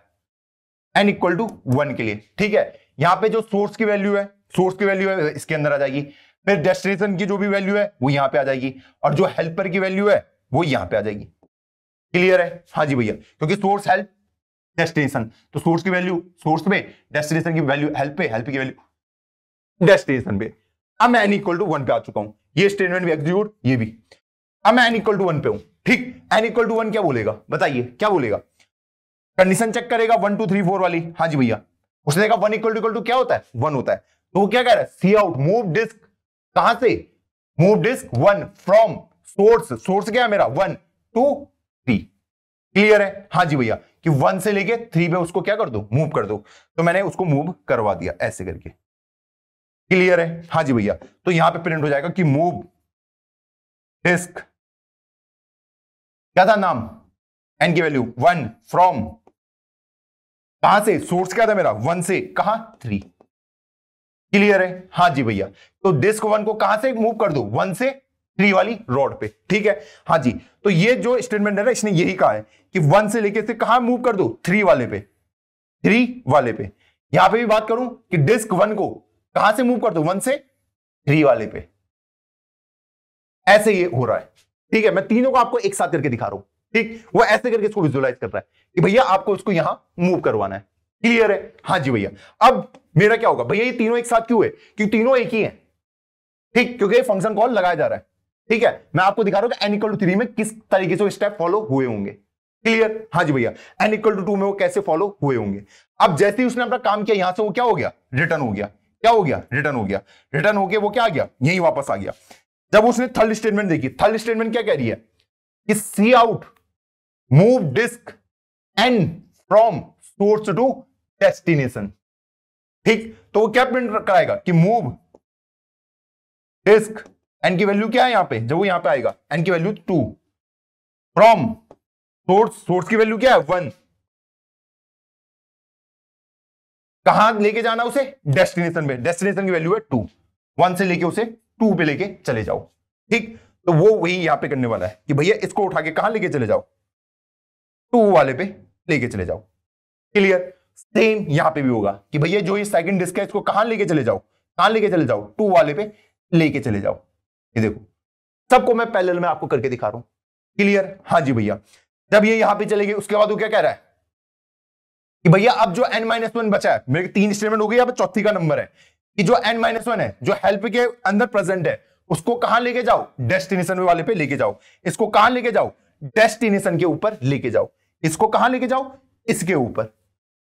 एन इक्वल टू वन के लिए ठीक है यहां पे जो सोर्स की वैल्यू है सोर्स की वैल्यू है इसके अंदर आ जाएगी फिर डेस्टिनेशन की जो भी वैल्यू है वो यहां पे आ जाएगी और जो हेल्पर की वैल्यू है वो यहां पे आ जाएगी क्लियर है हाँ जी भैया क्योंकि सोर्स हेल्प डेस्टिनेशन तो सोर्स की वैल्यू सोर्स पे डेस्टिनेशन की वैल्यू हेल्प पे हेल्प की वैल्यू डेस्टिनेशन पे अब मैं एन इक्वल टू वन पे आ चुका हूं ये स्टेटमेंट भी एग्जीक्यूट ये भी अब मैं एन इक्वल टू वन पे हूं ठीक एन इक्वल टू वन क्या बोलेगा बताइए क्या बोलेगा कंडीशन चेक करेगा वन टू थ्री फोर वाली हाँ जी भैया उसने कहा वन इक्वल टू टू क्या होता है वन होता है तो वो क्या कह रहा है सी आउट मूव डिस्क कहां से move disk one from source source क्या है मेरा वन टू थ्री क्लियर है हाँ जी भैया कि वन से लेके थ्री पे उसको क्या कर दो मूव कर दो तो मैंने उसको मूव करवा दिया ऐसे करके क्लियर है हाँ जी भैया तो यहां पे प्रिंट हो जाएगा कि मूव डिस्क क्या था नाम एन की वैल्यू वन फ्रॉम कहां से सोर्स क्या था मेरा वन से कहा थ्री क्लियर है हाँ जी भैया तो डिस्क वन को कहां से मूव कर दो वन से थ्री वाली रोड पे ठीक है हाँ जी तो ये जो स्टेटमेंट है ना इसने यही कहा है कि वन से लेके से कहा मूव कर दो थ्री वाले पे थ्री वाले पे यहां पे भी बात करूं कि डिस्क वन को कहां से मूव कर दो वन से थ्री वाले पे ऐसे ये हो रहा है ठीक है मैं तीनों को आपको एक साथ करके दिखा रहा हूं ठीक वो ऐसे करके इसको विजुअलाइज कर रहा है कि भैया आपको उसको यहां मूव करवाना है क्लियर है हाँ जी भैया अब मेरा क्या होगा भैया ये तीनों एक साथ क्यों है क्योंकि तीनों एक ही है ठीक क्योंकि फंक्शन कॉल लगाया जा रहा है ठीक है मैं आपको दिखा रहा हूं एनिकल टू थ्री में किस तरीके से स्टेप फॉलो हुए होंगे क्लियर हाँ जी भैया एन इक्वल टू टू में वो कैसे फॉलो हुए होंगे अब जैसे ही उसने अपना काम किया यहां से वो क्या हो गया रिटर्न हो गया क्या हो गया रिटर्न हो गया रिटर्न गया वो क्या आ गया यही वापस आ गया जब उसने थर्ड स्टेटमेंट देखी थर्ड स्टेटमेंट क्या कह रही है कि cout move disk N from source to destination ठीक तो वो क्या प्रिंट कराएगा कि मूव डिस्क एन की वैल्यू क्या है यहां पे जब वो यहां पे आएगा एन की value two from source source की वैल्यू क्या है वन कहां लेके जाना उसे डेस्टिनेशन पे डेस्टिनेशन की वैल्यू है टू वन से लेके उसे टू पे लेके चले जाओ ठीक तो वो वही यहां पे करने वाला है कि भैया इसको उठा के कहां लेके चले जाओ टू वाले पे लेके चले जाओ क्लियर सेम यहां पे भी होगा कि भैया जो ये सेकंड डिस्क है इसको कहां लेके चले जाओ कहां लेके चले जाओ टू वाले पे लेके चले जाओ ये देखो सबको मैं पैरेलल में आपको करके दिखा रहा हूं क्लियर हाँ जी भैया जब ये यहां पर चले गए उसके बाद वो क्या कह रहा है कि भैया अब जो एन माइनस वन बचा है मेरे तीन स्टेटमेंट हो गई अब चौथी का नंबर है कि जो एन माइनस वन है जो हेल्प के अंदर प्रेजेंट है उसको कहा लेके जाओ डेस्टिनेशन वाले पे लेके जाओ इसको कहा लेके जाओ डेस्टिनेशन के ऊपर लेके जाओ इसको कहा लेके जाओ इसके ऊपर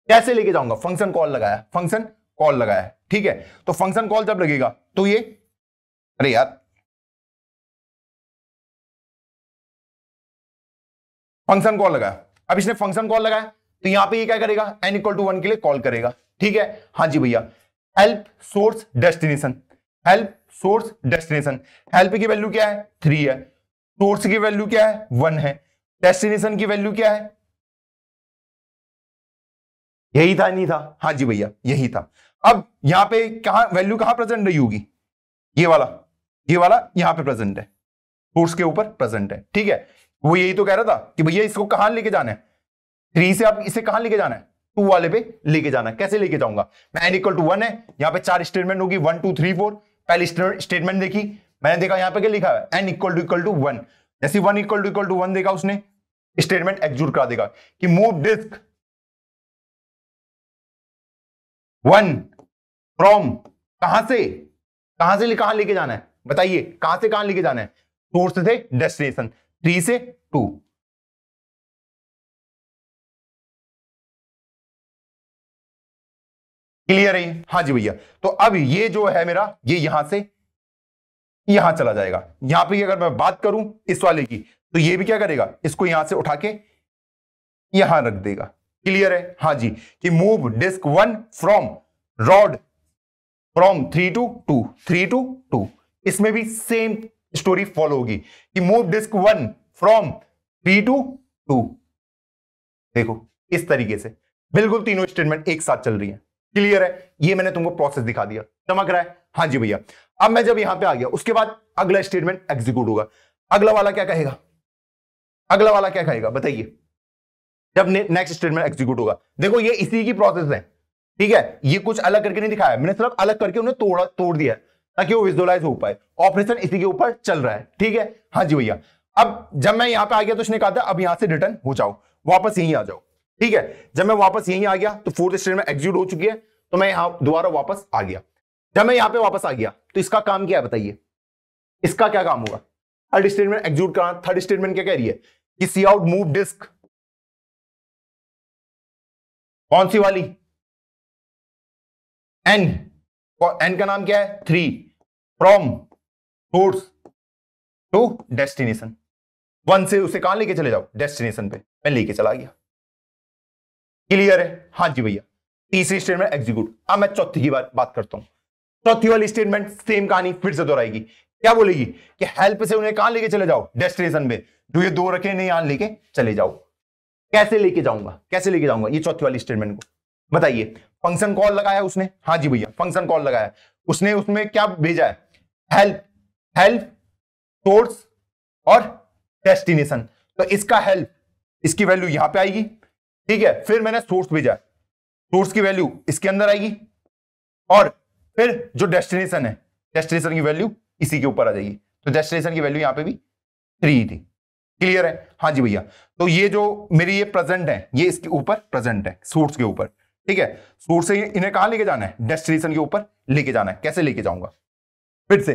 कैसे लेके जाऊंगा फंक्शन कॉल लगाया फंक्शन कॉल लगाया ठीक है तो फंक्शन कॉल जब लगेगा तो ये अरे यार फंक्शन कॉल लगाया अब इसने फंक्शन कॉल लगाया तो यहां पे ये क्या करेगा एन इक्वल टू वन के लिए कॉल करेगा ठीक है हाँ जी भैया help source destination help source destination help की वैल्यू क्या है थ्री है सोर्स की वैल्यू क्या है वन है डेस्टिनेशन की वैल्यू क्या है यही था नहीं था हाँ जी भैया यही था अब यहां पे कहा वैल्यू कहां प्रेजेंट रही होगी ये वाला ये वाला यहां पे प्रेजेंट है सोर्स के ऊपर प्रेजेंट है ठीक है वो यही तो कह रहा था कि भैया इसको कहां लेके जाना है थ्री से आप इसे कहां लेके जाना है टू वाले पे लेके जाना कैसे लेके जाऊंगा मैं एन इक्वल टू वन है यहाँ पे चार स्टेटमेंट होगी वन टू थ्री फोर पहली स्टेटमेंट देखी मैंने देखा यहाँ पे क्या लिखा है n equal to equal to one जैसे one equal to equal to one देखा उसने स्टेटमेंट एक्जूट करा देगा कि मूव डिस्क वन फ्रॉम कहां से कहां से कहां लेके जाना है बताइए कहां से कहां लेके जाना है सोर्स से डेस्टिनेशन थ्री से टू क्लियर है हाँ जी भैया तो अब ये जो है मेरा ये यहां से यहां चला जाएगा यहां पे अगर मैं बात करूं इस वाले की तो ये भी क्या करेगा इसको यहां से उठा के यहां रख देगा क्लियर है हाँ जी कि move disk one from rod from three to to two to to इसमें भी सेम स्टोरी फॉलो होगी कि move disk one from three to two देखो इस तरीके से बिल्कुल तीनों स्टेटमेंट एक साथ चल रही है क्लियर है ये मैंने तुमको प्रोसेस दिखा दिया चमक रहा है हाँ जी भैया अब मैं जब यहां पे आ गया उसके बाद अगला स्टेटमेंट एग्जीक्यूट होगा अगला वाला क्या कहेगा अगला वाला क्या कहेगा बताइए जब नेक्स्ट स्टेटमेंट एग्जीक्यूट होगा देखो ये इसी की प्रोसेस है ठीक है ये कुछ अलग करके नहीं दिखाया मैंने सिर्फ अलग करके उन्हें तोड़ा तोड़ दिया ताकि वो विजुअलाइज हो पाए ऑपरेशन इसी के ऊपर चल रहा है ठीक है हाँ जी भैया अब जब मैं यहां पर आ गया तो उसने कहा था अब यहां से रिटर्न हो जाओ वापस यहीं आ जाओ ठीक है जब मैं वापस यहीं आ गया तो फोर्थ स्टेट में एग्जिट हो चुकी है तो मैं यहां दोबारा वापस आ गया जब मैं यहां पे वापस आ गया तो इसका काम क्या है बताइए इसका क्या काम होगा थर्ड स्टेटमेंट एग्जूट करना थर्ड स्टेटमेंट क्या कह रही है कि सी आउट मूव डिस्क कौन सी वाली एन एन का नाम क्या है three from source to destination one से उसे कहां लेके चले जाओ डेस्टिनेशन पे मैं लेके चला गया क्लियर है हाँ जी भैया तीसरी स्टेटमेंट एग्जीक्यूट अब मैं चौथी की बात बात करता हूं चौथी वाली स्टेटमेंट सेम कहानी फिर से दोहराएगी क्या बोलेगी कि हेल्प से उन्हें कहां लेके चले जाओ डेस्टिनेशन पे जो तो ये दो रखे नहीं यहां लेके चले जाओ कैसे लेके जाऊंगा कैसे लेके जाऊंगा ये चौथी वाली स्टेटमेंट को बताइए फंक्शन कॉल लगाया उसने हाँ जी भैया फंक्शन कॉल लगाया उसने उसमें क्या भेजा है हेल्प हेल्प सोर्स और डेस्टिनेशन तो इसका हेल्प इसकी वैल्यू यहां पे आएगी ठीक है फिर मैंने सोर्स भेजा सोर्स की वैल्यू इसके अंदर आएगी और फिर जो डेस्टिनेशन है डेस्टिनेशन की वैल्यू इसी के ऊपर आ जाएगी तो डेस्टिनेशन की वैल्यू यहां पे भी थ्री थी क्लियर है हाँ जी भैया तो ये जो मेरी ये प्रेजेंट है ये इसके ऊपर प्रेजेंट है सोर्स के ऊपर ठीक है सोर्स से इन्हें कहा लेके जाना है डेस्टिनेशन के ऊपर लेके जाना है कैसे लेके जाऊंगा फिर से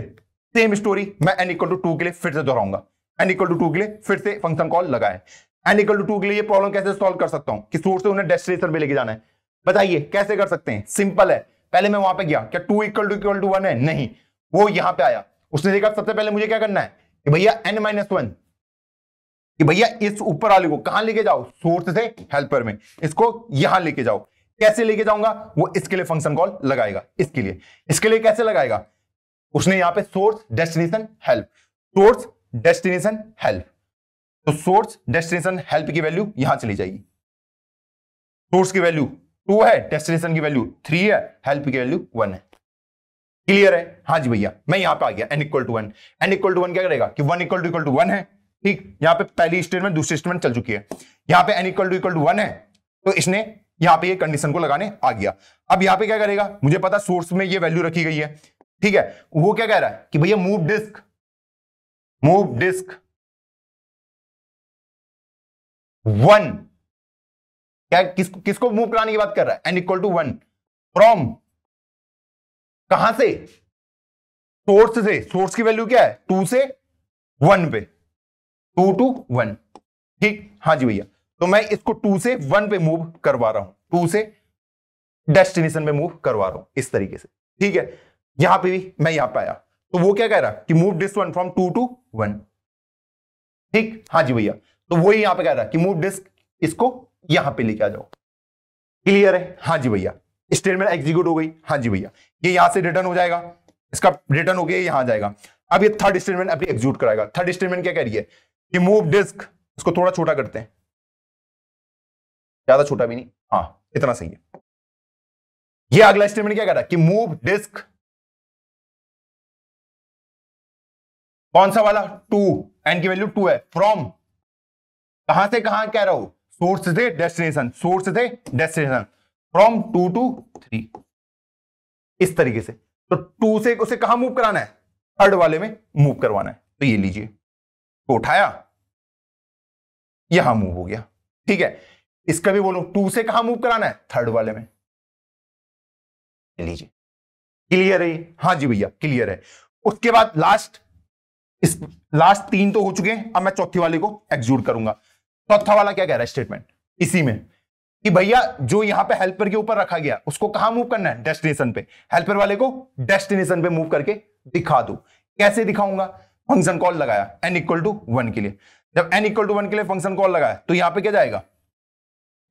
सेम स्टोरी मैं एन इक्वल टू टू के लिए फिर से दोहराऊंगा एन इक्वल टू टू के लिए फिर से फंक्शन कॉल लगाए एन इक्वल टू टू के लिए प्रॉब्लम कैसे सॉल्व कर सकता हूं कि सोर्स से उन्हें डेस्टिनेशन पे लेके जाना है बताइए कैसे कर सकते हैं सिंपल है पहले मैं वहां पे गया क्या two equal to equal to one है नहीं वो यहां पे आया उसने देखा सबसे पहले मुझे क्या करना है कि भैया एन माइनस वन कि भैया इस ऊपर वाले को कहां लेके जाओ सोर्स से हेल्पर में इसको यहां लेके जाओ कैसे लेके जाऊंगा वो इसके लिए फंक्शन कॉल लगाएगा इसके लिए इसके लिए कैसे लगाएगा उसने यहां पर source destination help source destination help तो सोर्स डेस्टिनेशन हेल्प की वैल्यू यहां चली जाएगी सोर्स की वैल्यू टू है डेस्टिनेशन की वैल्यू थ्री है हेल्प की वैल्यू वन है क्लियर है हाँ जी भैया मैं यहां पे आ गया n equal to one n equal to one क्या करेगा कि one equal to equal to one है ठीक यहाँ पे पहली स्टेटमेंट दूसरी स्टेटमेंट चल चुकी है यहाँ पे n equal to equal to one है तो इसने यहाँ पे ये कंडीशन को लगाने आ गया अब यहाँ पे क्या करेगा मुझे पता सोर्स में ये वैल्यू रखी गई है ठीक है वो क्या कह रहा है कि भैया move disk move disk one क्या किस, किसको मूव कराने की बात कर रहा है n equal to one from कहां से सोर्स से सोर्स की वैल्यू क्या है टू से वन पे टू टू वन ठीक हाँ जी भैया तो मैं इसको टू से वन पे मूव करवा रहा हूं टू से डेस्टिनेशन पे मूव करवा रहा हूं इस तरीके से ठीक है यहां पे भी मैं यहां पे आया तो वो क्या कह रहा कि move this one from two to one ठीक हाँ जी भैया तो वही यहां पे कह रहा है कि मूव डिस्क इसको यहां पे लेके आ जाओ क्लियर है हाँ जी भैया स्टेटमेंट एग्जीक्यूट हो गई हाँ जी भैया ये यहां से रिटर्न हो जाएगा इसका रिटर्न हो गया यहां जाएगा अब ये थर्ड स्टेटमेंट अभी एग्जीक्यूट कराएगा थर्ड स्टेटमेंट क्या कह रही है कि मूव डिस्क इसको थोड़ा छोटा करते हैं ज्यादा छोटा भी नहीं हाँ इतना सही है ये अगला स्टेटमेंट क्या कह रहा है कि मूव डिस्क कौन सा वाला टू एन की वैल्यू टू है फ्रॉम कहां से कहां कह रहा हूं सोर्स से डेस्टिनेशन सोर्स से destination from two to three इस तरीके से तो टू से उसे कहा मूव कराना है थर्ड वाले में मूव करवाना है तो ये लीजिए तो उठाया यहां मूव हो गया ठीक है इसका भी बोलो टू से कहा मूव कराना है थर्ड वाले में लीजिए क्लियर है हाँ जी भैया क्लियर है उसके बाद लास्ट इस लास्ट तीन तो हो चुके हैं अब मैं चौथी वाले को एक्सूड करूंगा चौथा तो वाला क्या कह रहा है स्टेटमेंट इसी में कि भैया जो यहां पे हेल्पर के ऊपर रखा गया उसको कहां मूव करना है डेस्टिनेशन पे हेल्पर वाले को डेस्टिनेशन पे मूव करके दिखा दो कैसे दिखाऊंगा फंक्शन कॉल लगाया एन इक्वल टू वन के लिए जब एन इक्वल टू वन के लिए फंक्शन कॉल लगाया तो यहां पे क्या जाएगा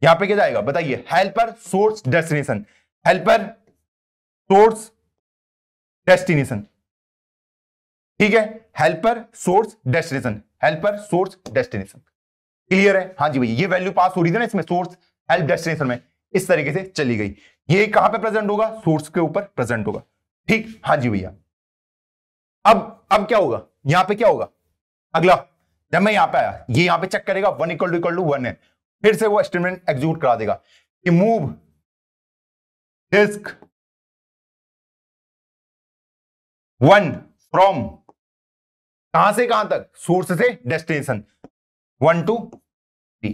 यहां पे क्या जाएगा बताइए helper source destination helper source destination ठीक है helper source destination helper source destination clear है हाँ जी भैया ये वैल्यू पास हो रही थी ना इसमें सोर्स हेल्प डेस्टिनेशन में इस तरीके से चली गई ये कहां पे प्रेजेंट होगा सोर्स के ऊपर प्रेजेंट होगा ठीक हाँ जी भैया अब अब क्या होगा यहां पे क्या होगा अगला जब मैं यहां पे आया ये यहां पे चेक करेगा one equal to equal to one है फिर से वो एस्टिमेट एग्जीक्यूट करा देगा कि मूव डिस्क वन फ्रॉम कहां से कहां तक सोर्स से destination one two three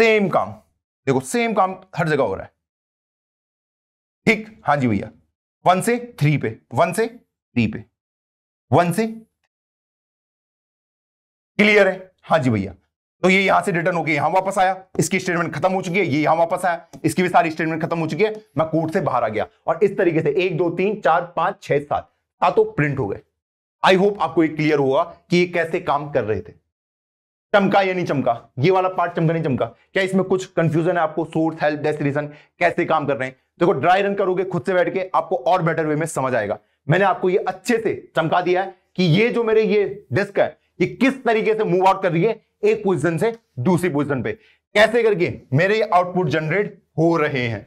same काम देखो सेम काम हर जगह हो रहा है ठीक हाँ जी भैया वन से थ्री पे वन से थ्री पे वन से क्लियर है हाँ जी भैया तो ये यहां से रिटर्न होकर यहां वापस आया इसकी स्टेटमेंट खत्म हो चुकी है ये यहां वापस आया इसकी भी सारी स्टेटमेंट खत्म हो चुकी है मैं कोर्ट से बाहर आ गया और इस तरीके से एक दो तीन चार पांच छह सात सातों प्रिंट हो गए आई होप आपको ये क्लियर होगा कि ये कैसे काम कर रहे थे चमका या नहीं चमका ये वाला पार्ट चमका नहीं चमका क्या इसमें कुछ कंफ्यूजन है आपको सोर्स हेल्प डेस्टिनेशन कैसे काम कर रहे हैं देखो ड्राई रन करोगे खुद से बैठ के आपको और बेटर वे में समझ आएगा मैंने आपको ये अच्छे से चमका दिया है कि ये जो मेरे ये डिस्क है ये किस तरीके से मूव आउट कर रही है एक पोजिशन से दूसरी पोजिशन पे कैसे करके मेरे आउटपुट जनरेट हो रहे हैं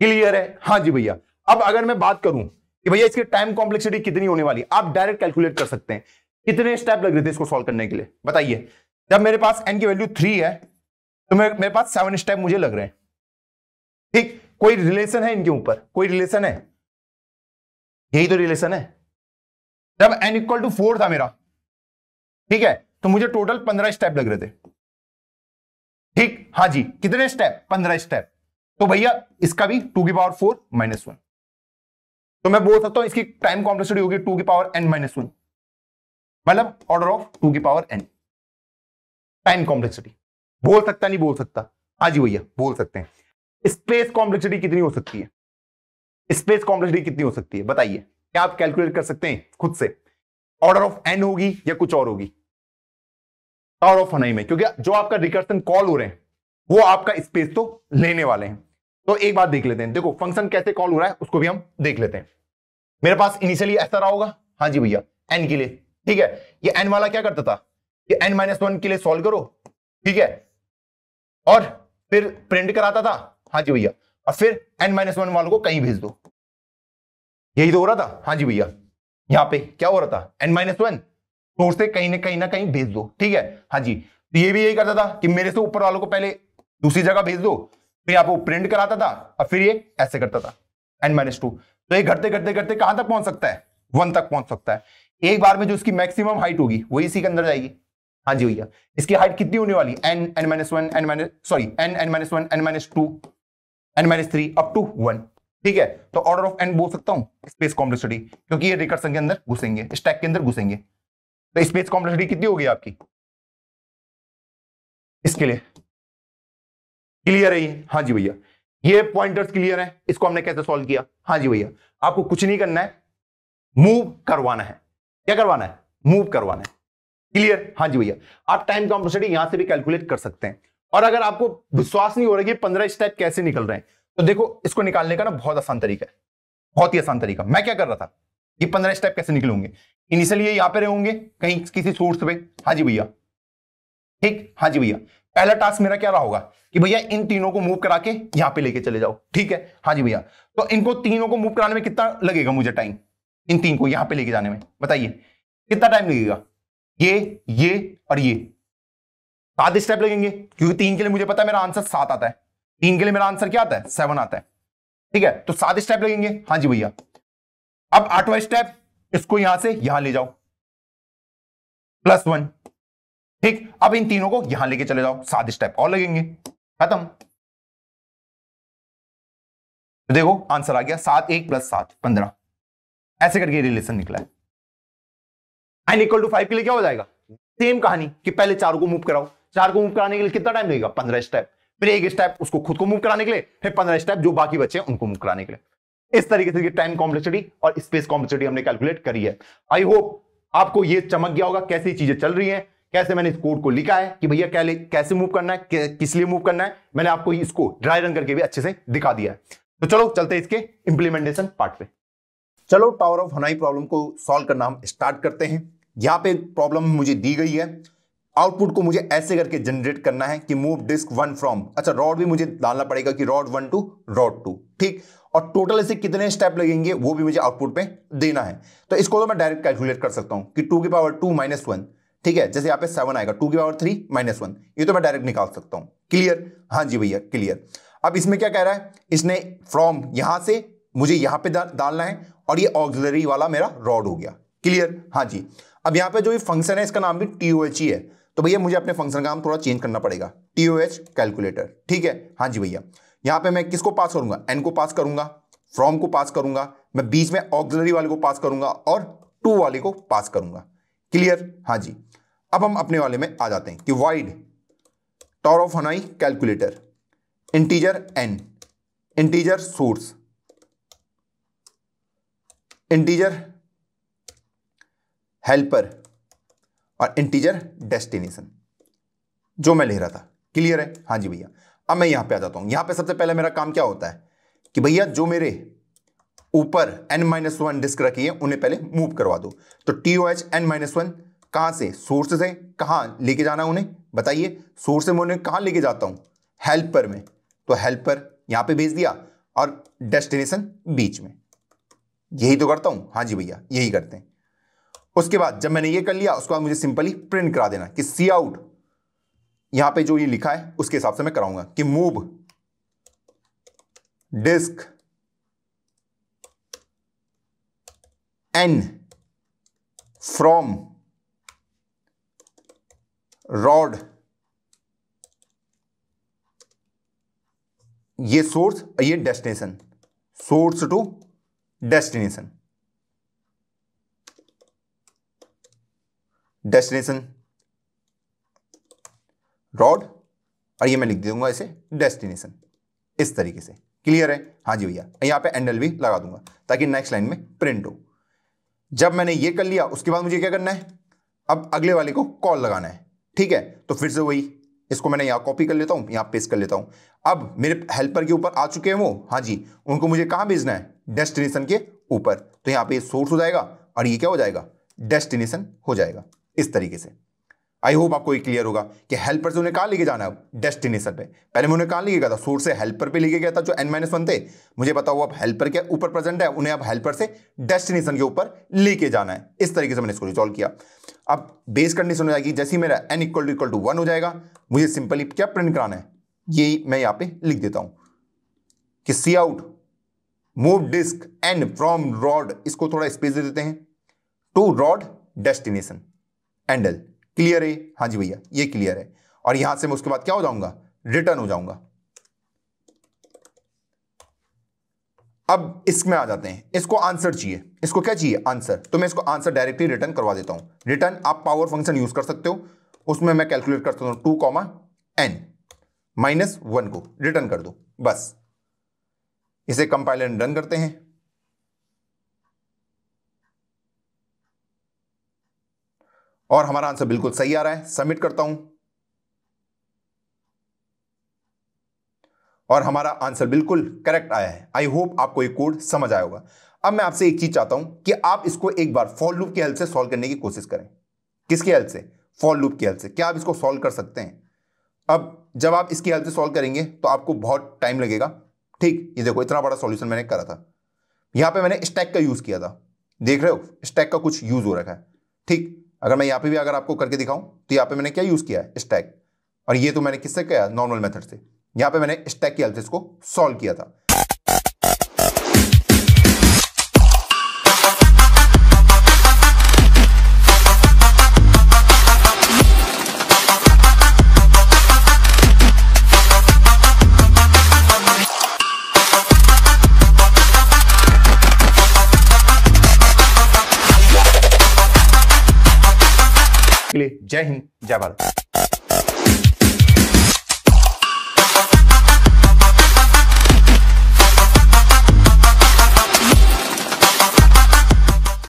क्लियर है हाँ जी भैया अब अगर मैं बात करूं कि भैया इसकी टाइम कॉम्प्लेक्सिटी कितनी होने वाली आप डायरेक्ट कैलकुलेट कर सकते हैं कितने स्टेप लग रहे थे इसको सॉल्व करने के लिए बताइए जब मेरे पास एन की वैल्यू थ्री है तो मेरे, मेरे पास सेवन स्टेप मुझे लग रहे हैं ठीक कोई रिलेशन है इनके ऊपर कोई रिलेशन है यही तो रिलेशन है जब एन इक्वल टू फोर था मेरा ठीक है तो मुझे टोटल पंद्रह स्टेप लग रहे थे ठीक हाँ जी कितने स्टेप पंद्रह स्टेप तो भैया इसका भी टू की पावर फोर माइनस वन तो मैं बोल सकता हूं इसकी टाइम कॉम्प्लेक्सिटी होगी टू की पावर एन माइनस वन मतलब ऑर्डर ऑफ टू की पावर एन टाइम कॉम्प्लेक्सिटी बोल सकता नहीं बोल सकता हाँ जी भैया बोल सकते हैं स्पेस कॉम्प्लेक्सिटी कितनी हो सकती है स्पेस कॉम्प्लेक्सिटी कितनी हो सकती है बताइए क्या आप कैलकुलेट कर सकते हैं खुद से ऑर्डर ऑफ एन होगी या कुछ और होगी टावर ऑफ हनाई में क्योंकि जो आपका रिकर्सन कॉल हो रहे हैं वो आपका स्पेस तो लेने वाले हैं तो एक बात देख लेते हैं देखो फंक्शन कैसे कॉल हो रहा है उसको भी हम देख लेते हैं मेरे पास इनिशियली ऐसा रहा होगा हाँ जी भैया एन के लिए ठीक है ये एन वाला क्या करता था ये एन माइनस वन के लिए सॉल्व करो ठीक है और फिर प्रिंट कराता था हाँ जी भैया और फिर एन माइनस वन वालों को कहीं भेज दो यही तो हो रहा था हाँ जी भैया यहाँ पे क्या हो रहा था एन माइनस वन सोर्स से कहीं ना कहीं ना कहीं भेज दो ठीक है हाँ जी तो ये भी यही करता था कि मेरे से ऊपर वालों को पहले दूसरी जगह भेज दो फिर आपको प्रिंट कराता था और फिर ये ऐसे करता था एन माइनस टू तो ये घटते घटते घटते कहां तक पहुंच सकता है वन तक पहुंच सकता है एक बार में जो इसकी मैक्सिमम हाइट होगी वही इसी के अंदर जाएगी हाँ जी भैया इसकी हाइट कितनी होने वाली n n minus one n minus sorry n n minus one n minus two n minus three up to one ठीक है तो ऑर्डर ऑफ एन बोल सकता हूं स्पेस कॉम्प्लेक्सिटी क्योंकि ये रिकर्सन के अंदर घुसेंगे स्टैक के अंदर घुसेंगे तो स्पेस कॉम्प्लेक्सिटी कितनी होगी आपकी इसके लिए क्लियर है ये हाँ जी भैया ये पॉइंटर्स क्लियर है इसको हमने कैसे सॉल्व किया हाँ जी भैया आपको कुछ नहीं करना है मूव करवाना है क्या करवाना है मूव करवाना है क्लियर हाँ जी भैया आप टाइम कॉम्पोसिटी यहां से भी कैलकुलेट कर सकते हैं और अगर आपको विश्वास नहीं हो रहा कि पंद्रह स्टेप कैसे निकल रहे हैं तो देखो इसको निकालने का ना बहुत आसान तरीका है बहुत ही आसान तरीका मैं क्या कर रहा था ये पंद्रह स्टेप कैसे निकले इनिशियली यहां पर रहे कहीं किसी सोर्स पे हाँ जी भैया ठीक हाँ जी भैया पहला टास्क मेरा क्या रहा होगा कि भैया इन तीनों को मूव करा के यहां पे लेके चले जाओ ठीक है हाँ जी भैया तो इनको तीनों को मूव कराने में कितना लगेगा मुझे टाइम इन तीन को यहां पे लेके जाने में बताइए कितना टाइम लगेगा ये ये और ये सात स्टेप लगेंगे क्योंकि तीन के लिए मुझे पता है मेरा आंसर सात आता है तीन के लिए मेरा आंसर क्या आता है सेवन आता है ठीक है तो सात स्टेप लगेंगे हाँ जी भैया अब आठवा स्टेप इसको यहां से यहां ले जाओ प्लस वन ठीक अब इन तीनों को यहां लेके चले जाओ सात स्टेप और लगेंगे खत्म तो देखो आंसर आ गया सात एक प्लस सात पंद्रह ऐसे करके रिलेशन निकला एन इक्वल टू फाइव के लिए क्या हो जाएगा सेम कहानी कि पहले चारों को मूव कराओ चार को मूव कराने के लिए कितना टाइम लगेगा पंद्रह स्टेप फिर एक स्टेप उसको खुद को मूव कराने के लिए फिर पंद्रह स्टेप जो बाकी बचे उनको मूव कराने के लिए इस तरीके से टाइम कॉम्प्लेक्सिटी और स्पेस कॉम्प्लेक्सिटी हमने कैलकुलेट करी है आई होप आपको यह चमक गया होगा कैसी चीजें चल रही हैं कैसे मैंने इस कोड को लिखा है कि भैया क्या कैसे मूव करना है किस लिए मूव करना है मैंने आपको इसको ड्राई रन करके भी अच्छे से दिखा दिया है तो चलो चलते इसके इंप्लीमेंटेशन पार्ट पे चलो टावर ऑफ हनाई प्रॉब्लम को सॉल्व करना हम स्टार्ट करते हैं यहाँ पे प्रॉब्लम मुझे दी गई है आउटपुट को मुझे ऐसे करके जनरेट करना है कि मूव डिस्क वन फ्रॉम अच्छा रॉड भी मुझे डालना पड़ेगा कि rod one to rod two ठीक और टोटल ऐसे कितने स्टेप लगेंगे वो भी मुझे आउटपुट पे देना है तो इसको तो मैं डायरेक्ट कैलकुलेट कर सकता हूँ कि टू की पावर टू माइनस वन ठीक है जैसे यहाँ पे सेवन आएगा टू की पावर थ्री माइनस वन ये तो मैं डायरेक्ट निकाल सकता हूँ क्लियर हाँ जी भैया क्लियर अब इसमें क्या कह रहा है इसने फ्रॉम यहां से मुझे यहां पे डालना है और ये ऑक्सिलरी वाला मेरा रॉड हो गया क्लियर हाँ जी अब यहाँ पे जो ये फंक्शन है इसका नाम भी टी ही है तो भैया मुझे अपने फंक्शन का नाम थोड़ा चेंज करना पड़ेगा टी कैलकुलेटर ठीक है हाँ जी भैया यहाँ पे मैं किसको पास करूंगा एन को पास करूंगा फ्रॉम को पास करूंगा मैं बीच में ऑक्सिलरी वाले को पास करूंगा और टू वाले को पास करूंगा क्लियर हाँ जी अब हम अपने वाले में आ जाते हैं कि void tower of Hanoi calculator integer n integer source integer helper और इंटीजर डेस्टिनेशन जो मैं ले रहा था क्लियर है हाँ जी भैया अब मैं यहां पे आ जाता हूं यहां पे सबसे पहले मेरा काम क्या होता है कि भैया जो मेरे ऊपर एन माइनस वन डिस्क रखी है उन्हें पहले मूव करवा दो तो T O H N minus one कहां से सोर्स से कहां लेके जाना उन्हें बताइए सोर्स से मैं उन्हें कहां लेके जाता हूं हेल्पर में तो हेल्पर यहां पे भेज दिया और डेस्टिनेशन बीच में यही तो करता हूं हाँ जी भैया यही करते हैं उसके बाद जब मैंने ये कर लिया उसके बाद मुझे सिंपली प्रिंट करा देना कि सी आउट यहां पे जो ये लिखा है उसके हिसाब से मैं कराऊंगा कि move disk n from rod ये सोर्स ये destination source to destination destination rod और ये मैं लिख दूंगा इसे डेस्टिनेशन इस तरीके से क्लियर है हाँ जी भैया यहां पे एंडल भी लगा दूंगा ताकि नेक्स्ट लाइन में प्रिंट हो जब मैंने ये कर लिया उसके बाद मुझे क्या करना है अब अगले वाले को कॉल लगाना है ठीक है तो फिर से वही इसको मैंने यहाँ कॉपी कर लेता हूँ यहाँ पेस्ट कर लेता हूँ अब मेरे हेल्पर के ऊपर आ चुके हैं वो हाँ जी उनको मुझे कहाँ भेजना है डेस्टिनेशन के ऊपर तो यहाँ पे सोर्स हो जाएगा और ये क्या हो जाएगा डेस्टिनेशन हो जाएगा इस तरीके से आई होप आपको ये क्लियर होगा कि हेल्पर से उन्हें कहा लेके जाना है डेस्टिनेशन पे पहले मैं उन्हें कहा लेके गया था सोर्स से हेल्पर पे लेके गया था जो एन माइनस वन थे मुझे बताओ अब हेल्पर के ऊपर प्रेजेंट है उन्हें अब हेल्पर से डेस्टिनेशन के ऊपर लेके जाना है इस तरीके से मैंने इसको रिजॉल्व किया अब बेस कंडीशन हो जाएगी जैसे ही मेरा n equal to equal to one हो जाएगा मुझे सिंपली क्या प्रिंट कराना है ये मैं यहां पर लिख देता हूं कि cout move disk n from rod इसको थोड़ा स्पेस दे देते हैं to rod destination endl clear है हाँ जी भैया ये क्लियर है और यहां से मैं उसके बाद क्या हो जाऊंगा रिटर्न हो जाऊंगा अब इसमें आ जाते हैं इसको आंसर चाहिए इसको क्या चाहिए आंसर तो मैं इसको आंसर डायरेक्टली रिटर्न करवा देता हूं रिटर्न आप पावर फंक्शन यूज कर सकते हो उसमें मैं कैलकुलेट कर सकता हूं two comma n minus one को रिटर्न कर दो बस इसे कंपाइलर रन करते हैं और हमारा आंसर बिल्कुल सही आ रहा है सबमिट करता हूं और हमारा आंसर बिल्कुल करेक्ट आया है आई होप आपको ये कोड समझ आया होगा अब मैं आपसे एक चीज चाहता हूं कि आप इसको एक बार फॉल लूप की हेल्प से सॉल्व करने की कोशिश करें किसकी हेल्प से फॉल लूप की हेल्प से क्या आप इसको सॉल्व कर सकते हैं अब जब आप इसकी हेल्प से सॉल्व करेंगे तो आपको बहुत टाइम लगेगा ठीक ये देखो इतना बड़ा सॉल्यूशन मैंने करा था यहां पे मैंने स्टैक का यूज़ किया था देख रहे हो स्टैक का कुछ यूज़ हो रखा है ठीक अगर मैं यहाँ पे भी अगर आपको करके दिखाऊं तो यहाँ पे मैंने क्या यूज़ किया है स्टैक और ये तो मैंने किससे किया नॉर्मल मेथड से यहाँ पे मैंने स्टैक की हेल्प से इसको सॉल्व किया था के लिए जय हिंद जय भारत